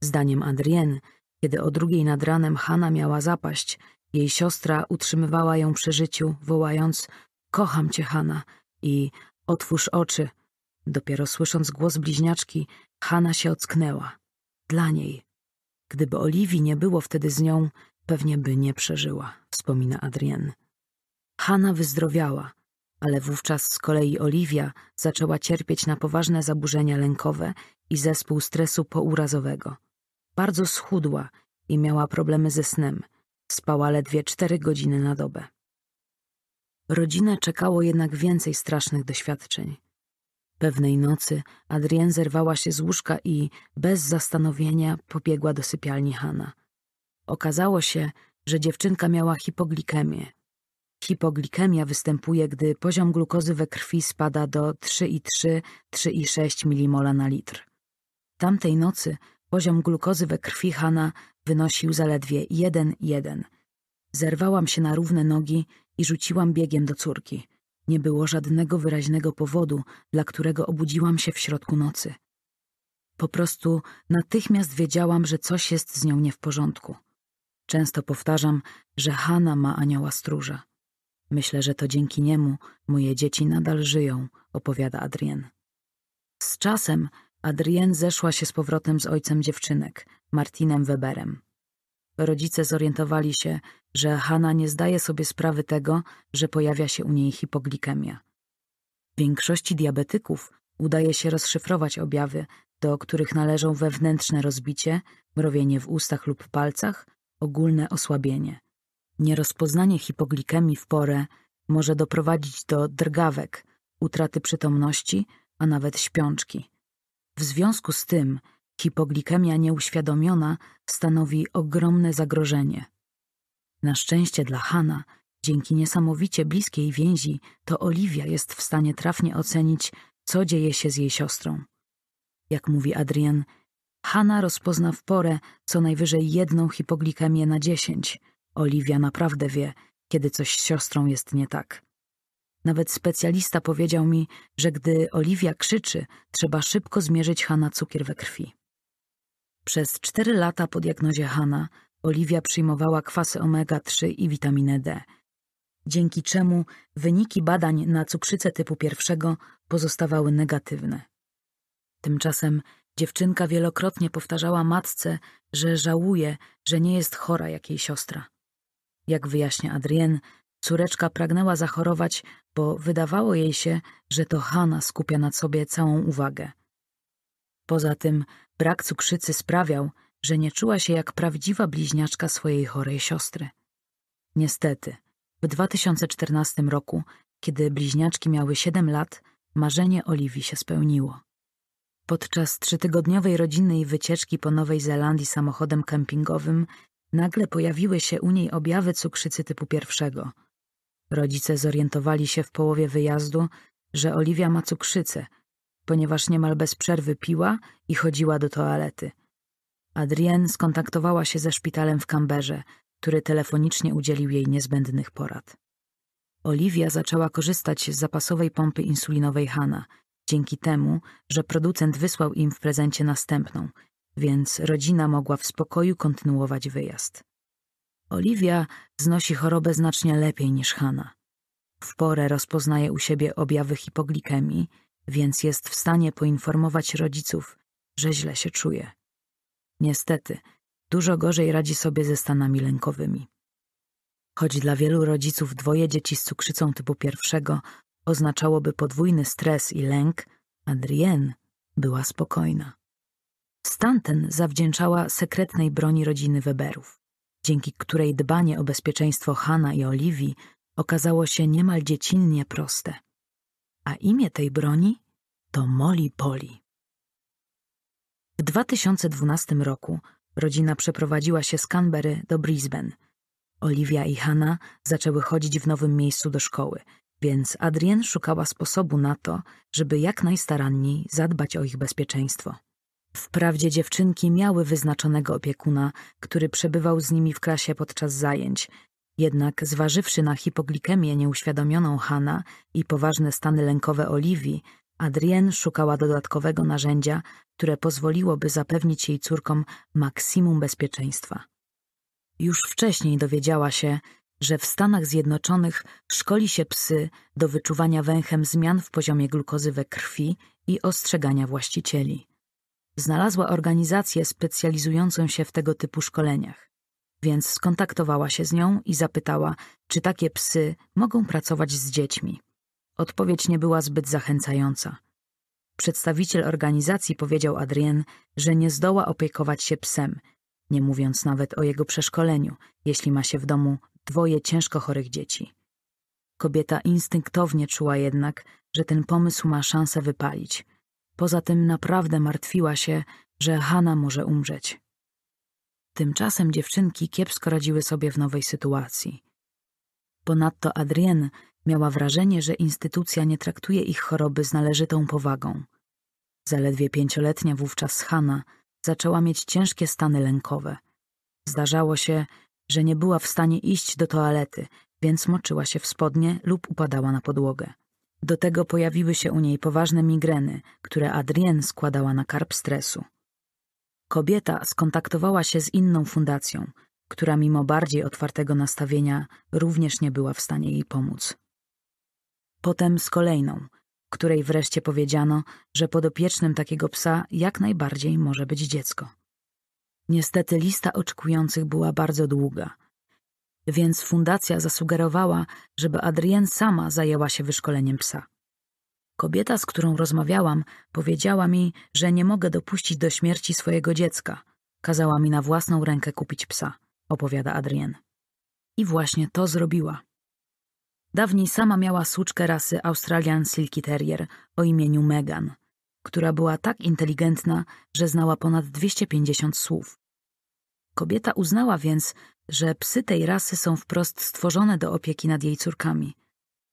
Speaker 1: Zdaniem Adrienne, kiedy o drugiej nad ranem Hanna miała zapaść, jej siostra utrzymywała ją przy życiu, wołając Kocham cię, Hanna i otwórz oczy. Dopiero słysząc głos bliźniaczki, Hanna się ocknęła. Dla niej, Gdyby Oliwii nie było wtedy z nią, pewnie by nie przeżyła, wspomina Adrien. Hanna wyzdrowiała, ale wówczas z kolei Oliwia zaczęła cierpieć na poważne zaburzenia lękowe i zespół stresu pourazowego. Bardzo schudła i miała problemy ze snem. Spała ledwie cztery godziny na dobę. Rodzinę czekało jednak więcej strasznych doświadczeń. Pewnej nocy Adrien zerwała się z łóżka i bez zastanowienia pobiegła do sypialni Hanna. Okazało się, że dziewczynka miała hipoglikemię. Hipoglikemia występuje, gdy poziom glukozy we krwi spada do 3,3-3,6 mmol na litr. Tamtej nocy poziom glukozy we krwi Hanna wynosił zaledwie 1,1. Zerwałam się na równe nogi i rzuciłam biegiem do córki. Nie było żadnego wyraźnego powodu, dla którego obudziłam się w środku nocy. Po prostu natychmiast wiedziałam, że coś jest z nią nie w porządku. Często powtarzam, że Hanna ma anioła stróża. Myślę, że to dzięki niemu moje dzieci nadal żyją, opowiada Adrien. Z czasem Adrien zeszła się z powrotem z ojcem dziewczynek, Martinem Weberem rodzice zorientowali się, że Hanna nie zdaje sobie sprawy tego, że pojawia się u niej hipoglikemia. Większości diabetyków udaje się rozszyfrować objawy, do których należą wewnętrzne rozbicie, mrowienie w ustach lub palcach, ogólne osłabienie. Nierozpoznanie hipoglikemii w porę może doprowadzić do drgawek, utraty przytomności, a nawet śpiączki. W związku z tym Hipoglikemia nieuświadomiona stanowi ogromne zagrożenie. Na szczęście dla Hana, dzięki niesamowicie bliskiej więzi, to Oliwia jest w stanie trafnie ocenić, co dzieje się z jej siostrą. Jak mówi Adrian, Hanna rozpozna w porę co najwyżej jedną hipoglikemię na dziesięć. Oliwia naprawdę wie, kiedy coś z siostrą jest nie tak. Nawet specjalista powiedział mi, że gdy Oliwia krzyczy, trzeba szybko zmierzyć Hana cukier we krwi. Przez cztery lata po diagnozie Hanna Oliwia przyjmowała kwasy omega-3 i witaminę D, dzięki czemu wyniki badań na cukrzycę typu pierwszego pozostawały negatywne. Tymczasem dziewczynka wielokrotnie powtarzała matce, że żałuje, że nie jest chora jak jej siostra. Jak wyjaśnia Adrienne, córeczka pragnęła zachorować, bo wydawało jej się, że to Hanna skupia na sobie całą uwagę. Poza tym brak cukrzycy sprawiał, że nie czuła się jak prawdziwa bliźniaczka swojej chorej siostry. Niestety, w 2014 roku, kiedy bliźniaczki miały 7 lat, marzenie Oliwii się spełniło. Podczas trzytygodniowej rodzinnej wycieczki po Nowej Zelandii samochodem kempingowym nagle pojawiły się u niej objawy cukrzycy typu pierwszego. Rodzice zorientowali się w połowie wyjazdu, że Oliwia ma cukrzycę – ponieważ niemal bez przerwy piła i chodziła do toalety. Adrienne skontaktowała się ze szpitalem w Kamberze, który telefonicznie udzielił jej niezbędnych porad. Oliwia zaczęła korzystać z zapasowej pompy insulinowej Hanna, dzięki temu, że producent wysłał im w prezencie następną, więc rodzina mogła w spokoju kontynuować wyjazd. Oliwia znosi chorobę znacznie lepiej niż Hanna. W porę rozpoznaje u siebie objawy hipoglikemii więc jest w stanie poinformować rodziców, że źle się czuje. Niestety, dużo gorzej radzi sobie ze stanami lękowymi. Choć dla wielu rodziców dwoje dzieci z cukrzycą typu pierwszego oznaczałoby podwójny stres i lęk, Adrienne była spokojna. Stan ten zawdzięczała sekretnej broni rodziny Weberów, dzięki której dbanie o bezpieczeństwo Hanna i Oliwii okazało się niemal dziecinnie proste a imię tej broni to Molly Poli. W 2012 roku rodzina przeprowadziła się z Canberry do Brisbane. Olivia i Hanna zaczęły chodzić w nowym miejscu do szkoły, więc Adrienne szukała sposobu na to, żeby jak najstaranniej zadbać o ich bezpieczeństwo. Wprawdzie dziewczynki miały wyznaczonego opiekuna, który przebywał z nimi w klasie podczas zajęć, jednak zważywszy na hipoglikemię nieuświadomioną Hanna i poważne stany lękowe Oliwii, Adrienne szukała dodatkowego narzędzia, które pozwoliłoby zapewnić jej córkom maksimum bezpieczeństwa. Już wcześniej dowiedziała się, że w Stanach Zjednoczonych szkoli się psy do wyczuwania węchem zmian w poziomie glukozy we krwi i ostrzegania właścicieli. Znalazła organizację specjalizującą się w tego typu szkoleniach więc skontaktowała się z nią i zapytała, czy takie psy mogą pracować z dziećmi. Odpowiedź nie była zbyt zachęcająca. Przedstawiciel organizacji powiedział Adrien, że nie zdoła opiekować się psem, nie mówiąc nawet o jego przeszkoleniu, jeśli ma się w domu dwoje ciężko chorych dzieci. Kobieta instynktownie czuła jednak, że ten pomysł ma szansę wypalić. Poza tym naprawdę martwiła się, że Hanna może umrzeć. Tymczasem dziewczynki kiepsko radziły sobie w nowej sytuacji. Ponadto Adrienne miała wrażenie, że instytucja nie traktuje ich choroby z należytą powagą. Zaledwie pięcioletnia wówczas Hanna zaczęła mieć ciężkie stany lękowe. Zdarzało się, że nie była w stanie iść do toalety, więc moczyła się w spodnie lub upadała na podłogę. Do tego pojawiły się u niej poważne migreny, które Adrienne składała na karp stresu. Kobieta skontaktowała się z inną fundacją, która mimo bardziej otwartego nastawienia również nie była w stanie jej pomóc. Potem z kolejną, której wreszcie powiedziano, że podopiecznym takiego psa jak najbardziej może być dziecko. Niestety lista oczekujących była bardzo długa, więc fundacja zasugerowała, żeby Adrien sama zajęła się wyszkoleniem psa. Kobieta, z którą rozmawiałam, powiedziała mi, że nie mogę dopuścić do śmierci swojego dziecka. Kazała mi na własną rękę kupić psa, opowiada Adrien. I właśnie to zrobiła. Dawniej sama miała suczkę rasy Australian Silky Terrier o imieniu Megan, która była tak inteligentna, że znała ponad 250 słów. Kobieta uznała więc, że psy tej rasy są wprost stworzone do opieki nad jej córkami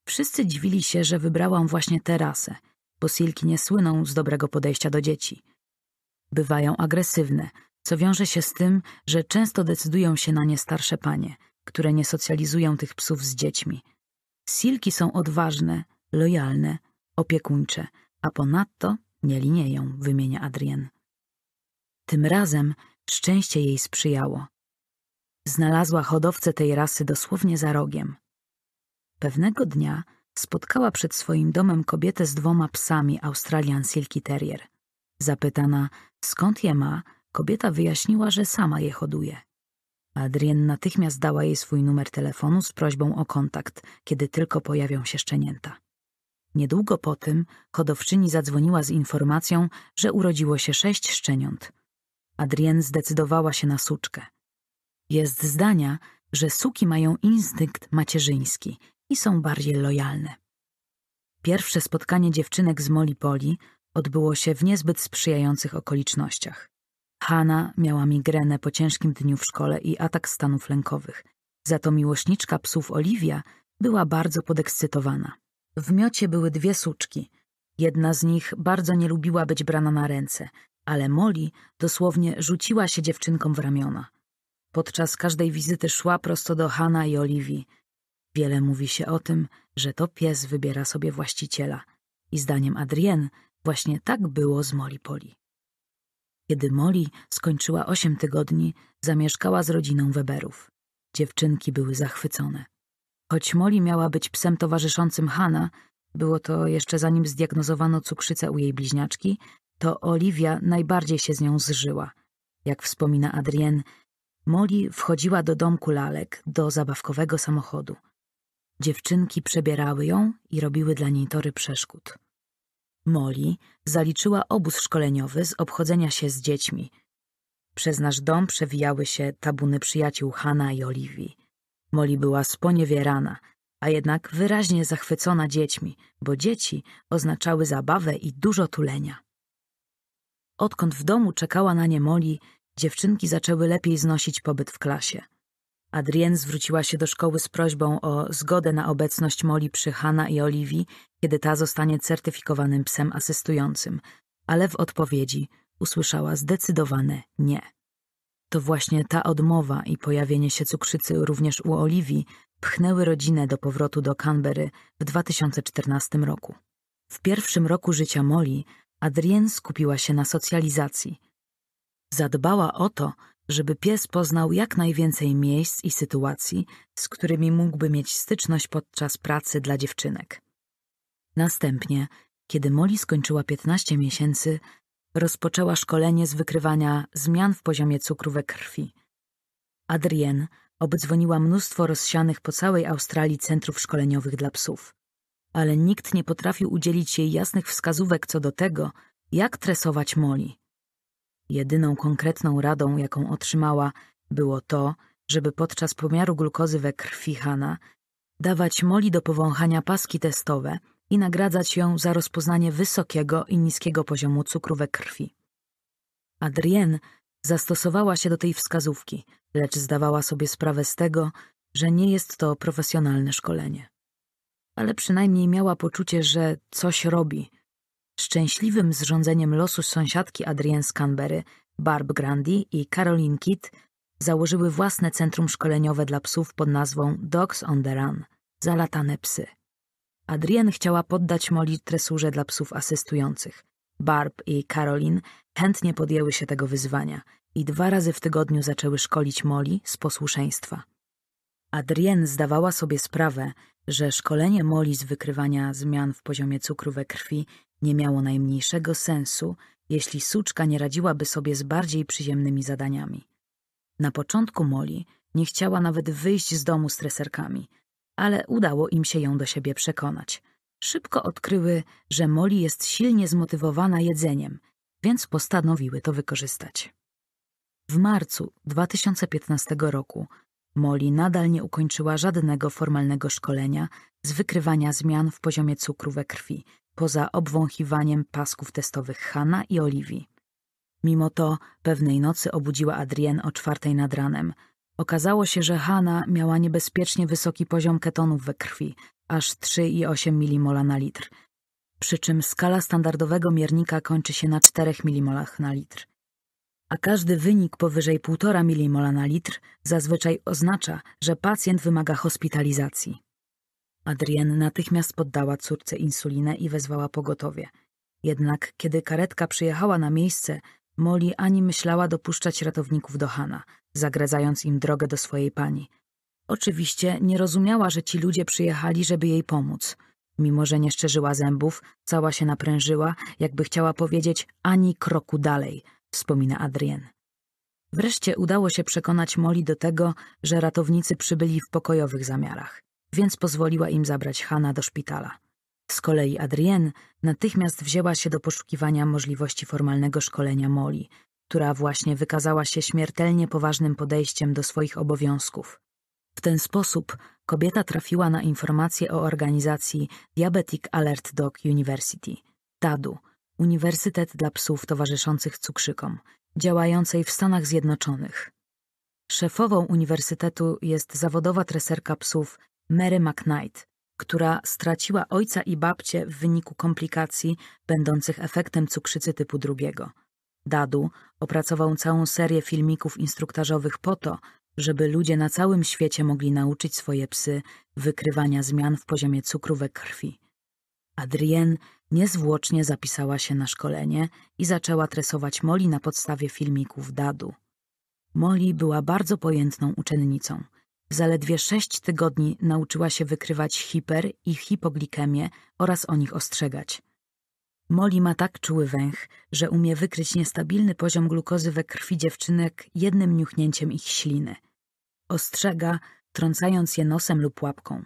Speaker 1: Wszyscy dziwili się, że wybrałam właśnie terasę, bo silki nie słyną z dobrego podejścia do dzieci. Bywają agresywne, co wiąże się z tym, że często decydują się na nie starsze panie, które nie socjalizują tych psów z dziećmi. Silki są odważne, lojalne, opiekuńcze, a ponadto nie linieją, wymienia Adrien. Tym razem szczęście jej sprzyjało. Znalazła hodowcę tej rasy dosłownie za rogiem – Pewnego dnia spotkała przed swoim domem kobietę z dwoma psami Australian Silky Terrier. Zapytana, skąd je ma, kobieta wyjaśniła, że sama je hoduje. Adrien natychmiast dała jej swój numer telefonu z prośbą o kontakt, kiedy tylko pojawią się szczenięta. Niedługo po tym hodowczyni zadzwoniła z informacją, że urodziło się sześć szczeniąt. Adrien zdecydowała się na suczkę. Jest zdania, że suki mają instynkt macierzyński i są bardziej lojalne. Pierwsze spotkanie dziewczynek z Molipoli odbyło się w niezbyt sprzyjających okolicznościach. Hanna miała migrenę po ciężkim dniu w szkole i atak stanów lękowych. Za to miłośniczka psów Oliwia była bardzo podekscytowana. W miocie były dwie suczki. Jedna z nich bardzo nie lubiła być brana na ręce, ale Molly dosłownie rzuciła się dziewczynkom w ramiona. Podczas każdej wizyty szła prosto do Hana i Oliwii Wiele mówi się o tym, że to pies wybiera sobie właściciela i zdaniem Adrien właśnie tak było z Molly Poli. Kiedy Moli skończyła osiem tygodni, zamieszkała z rodziną Weberów. Dziewczynki były zachwycone. Choć Moli miała być psem towarzyszącym Hanna, było to jeszcze zanim zdiagnozowano cukrzycę u jej bliźniaczki, to Oliwia najbardziej się z nią zżyła. Jak wspomina Adrien, Moli wchodziła do domku lalek, do zabawkowego samochodu – Dziewczynki przebierały ją i robiły dla niej tory przeszkód. Moli zaliczyła obóz szkoleniowy z obchodzenia się z dziećmi. Przez nasz dom przewijały się tabuny przyjaciół Hanna i Oliwii. Moli była sponiewierana, a jednak wyraźnie zachwycona dziećmi, bo dzieci oznaczały zabawę i dużo tulenia. Odkąd w domu czekała na nie Moli, dziewczynki zaczęły lepiej znosić pobyt w klasie – Adrien zwróciła się do szkoły z prośbą o zgodę na obecność Moli przy Hanna i Oliwii, kiedy ta zostanie certyfikowanym psem asystującym, ale w odpowiedzi usłyszała zdecydowane nie. To właśnie ta odmowa i pojawienie się cukrzycy również u Oliwii pchnęły rodzinę do powrotu do Canberry w 2014 roku. W pierwszym roku życia Moli Adrien skupiła się na socjalizacji. Zadbała o to, żeby pies poznał jak najwięcej miejsc i sytuacji, z którymi mógłby mieć styczność podczas pracy dla dziewczynek. Następnie, kiedy Molly skończyła 15 miesięcy, rozpoczęła szkolenie z wykrywania zmian w poziomie cukru we krwi. Adrienne obdzwoniła mnóstwo rozsianych po całej Australii centrów szkoleniowych dla psów, ale nikt nie potrafił udzielić jej jasnych wskazówek co do tego, jak tresować Molly. Jedyną konkretną radą, jaką otrzymała, było to, żeby podczas pomiaru glukozy we krwi Hana dawać moli do powąchania paski testowe i nagradzać ją za rozpoznanie wysokiego i niskiego poziomu cukru we krwi. Adrienne zastosowała się do tej wskazówki, lecz zdawała sobie sprawę z tego, że nie jest to profesjonalne szkolenie. Ale przynajmniej miała poczucie, że coś robi, Szczęśliwym zrządzeniem losu sąsiadki Adrienne z Barb Grandi i Caroline Kitt założyły własne centrum szkoleniowe dla psów pod nazwą Dogs on the Run – Zalatane Psy. Adrienne chciała poddać Moli tresurze dla psów asystujących. Barb i Caroline chętnie podjęły się tego wyzwania i dwa razy w tygodniu zaczęły szkolić Moli z posłuszeństwa. Adrienne zdawała sobie sprawę, że szkolenie Moli z wykrywania zmian w poziomie cukru we krwi nie miało najmniejszego sensu, jeśli suczka nie radziłaby sobie z bardziej przyziemnymi zadaniami. Na początku Moli nie chciała nawet wyjść z domu z treserkami, ale udało im się ją do siebie przekonać. Szybko odkryły, że Moli jest silnie zmotywowana jedzeniem, więc postanowiły to wykorzystać. W marcu 2015 roku Moli nadal nie ukończyła żadnego formalnego szkolenia z wykrywania zmian w poziomie cukru we krwi, poza obwąchiwaniem pasków testowych Hanna i Oliwii. Mimo to pewnej nocy obudziła Adrienne o czwartej nad ranem. Okazało się, że Hanna miała niebezpiecznie wysoki poziom ketonów we krwi, aż 3,8 mmol na litr, przy czym skala standardowego miernika kończy się na 4 mmol na litr a każdy wynik powyżej 1,5 milimola na litr zazwyczaj oznacza, że pacjent wymaga hospitalizacji. Adrienne natychmiast poddała córce insulinę i wezwała pogotowie. Jednak kiedy karetka przyjechała na miejsce, Molly ani myślała dopuszczać ratowników do Hana, zagradzając im drogę do swojej pani. Oczywiście nie rozumiała, że ci ludzie przyjechali, żeby jej pomóc. Mimo, że nie szczerzyła zębów, cała się naprężyła, jakby chciała powiedzieć ani kroku dalej – wspomina Adrien. Wreszcie udało się przekonać Molly do tego, że ratownicy przybyli w pokojowych zamiarach, więc pozwoliła im zabrać Hanna do szpitala. Z kolei Adrien natychmiast wzięła się do poszukiwania możliwości formalnego szkolenia Molly, która właśnie wykazała się śmiertelnie poważnym podejściem do swoich obowiązków. W ten sposób kobieta trafiła na informacje o organizacji Diabetic Alert Dog University, Tadu. Uniwersytet dla psów towarzyszących cukrzykom, działającej w Stanach Zjednoczonych. Szefową uniwersytetu jest zawodowa treserka psów Mary McKnight, która straciła ojca i babcię w wyniku komplikacji będących efektem cukrzycy typu drugiego. Dadu opracował całą serię filmików instruktażowych po to, żeby ludzie na całym świecie mogli nauczyć swoje psy wykrywania zmian w poziomie cukru we krwi. Adrienne niezwłocznie zapisała się na szkolenie i zaczęła tresować Moli na podstawie filmików Dadu. Moli była bardzo pojętną uczennicą. W zaledwie sześć tygodni nauczyła się wykrywać hiper i hipoglikemię oraz o nich ostrzegać. Moli ma tak czuły węch, że umie wykryć niestabilny poziom glukozy we krwi dziewczynek jednym niuchnięciem ich śliny. Ostrzega, trącając je nosem lub łapką –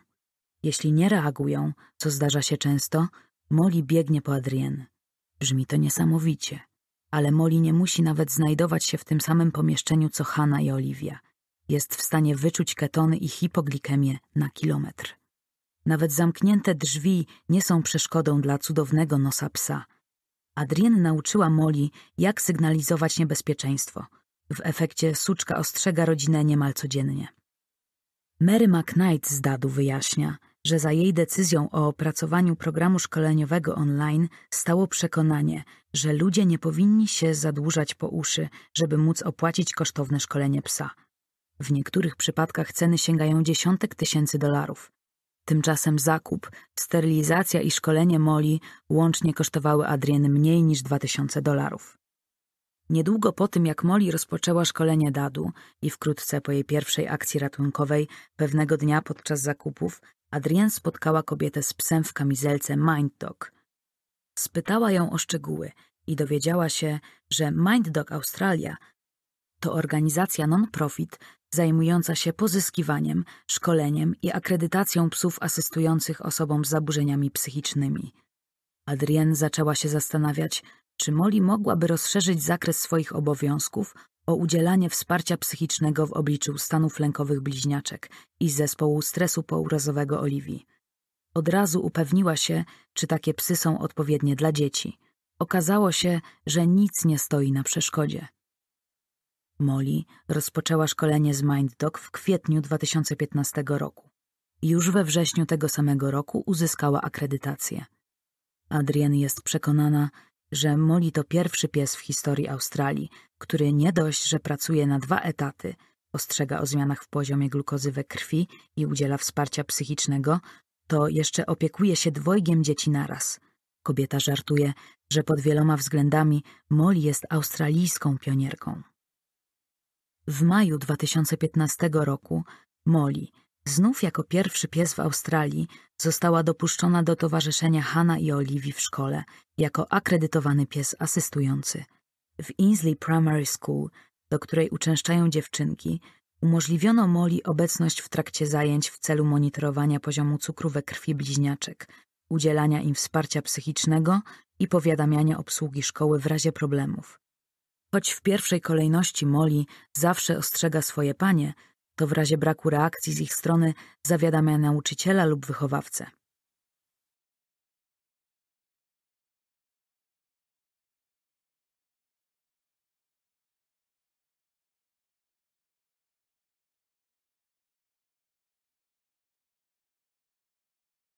Speaker 1: jeśli nie reagują, co zdarza się często, Molly biegnie po Adrien. Brzmi to niesamowicie, ale Molly nie musi nawet znajdować się w tym samym pomieszczeniu co Hanna i Oliwia. Jest w stanie wyczuć ketony i hipoglikemię na kilometr. Nawet zamknięte drzwi nie są przeszkodą dla cudownego nosa psa. Adrien nauczyła Molly, jak sygnalizować niebezpieczeństwo. W efekcie suczka ostrzega rodzinę niemal codziennie. Mary McKnight z Dadu wyjaśnia – że za jej decyzją o opracowaniu programu szkoleniowego online stało przekonanie, że ludzie nie powinni się zadłużać po uszy, żeby móc opłacić kosztowne szkolenie psa. W niektórych przypadkach ceny sięgają dziesiątek tysięcy dolarów. Tymczasem zakup, sterylizacja i szkolenie Moli łącznie kosztowały Adrien mniej niż 2000 dolarów. Niedługo po tym, jak Molly rozpoczęła szkolenie Dadu i wkrótce po jej pierwszej akcji ratunkowej, pewnego dnia podczas zakupów Adrien spotkała kobietę z psem w kamizelce Mind Dog. Spytała ją o szczegóły i dowiedziała się, że Mind Dog Australia to organizacja non-profit zajmująca się pozyskiwaniem, szkoleniem i akredytacją psów asystujących osobom z zaburzeniami psychicznymi. Adrien zaczęła się zastanawiać, czy Molly mogłaby rozszerzyć zakres swoich obowiązków o udzielanie wsparcia psychicznego w obliczu stanów lękowych bliźniaczek i zespołu stresu pourazowego Oliwii. Od razu upewniła się, czy takie psy są odpowiednie dla dzieci. Okazało się, że nic nie stoi na przeszkodzie. Molly rozpoczęła szkolenie z Mind Dog w kwietniu 2015 roku. Już we wrześniu tego samego roku uzyskała akredytację. Adrian jest przekonana, że Molly to pierwszy pies w historii Australii, który nie dość, że pracuje na dwa etaty, ostrzega o zmianach w poziomie glukozy we krwi i udziela wsparcia psychicznego, to jeszcze opiekuje się dwojgiem dzieci naraz. Kobieta żartuje, że pod wieloma względami Molly jest australijską pionierką. W maju 2015 roku Molly, Znów jako pierwszy pies w Australii została dopuszczona do towarzyszenia Hanna i Oliwii w szkole jako akredytowany pies asystujący. W Inslee Primary School, do której uczęszczają dziewczynki, umożliwiono Molly obecność w trakcie zajęć w celu monitorowania poziomu cukru we krwi bliźniaczek, udzielania im wsparcia psychicznego i powiadamiania obsługi szkoły w razie problemów. Choć w pierwszej kolejności Molly zawsze ostrzega swoje panie – to w razie braku reakcji z ich strony zawiadamia nauczyciela lub wychowawcę.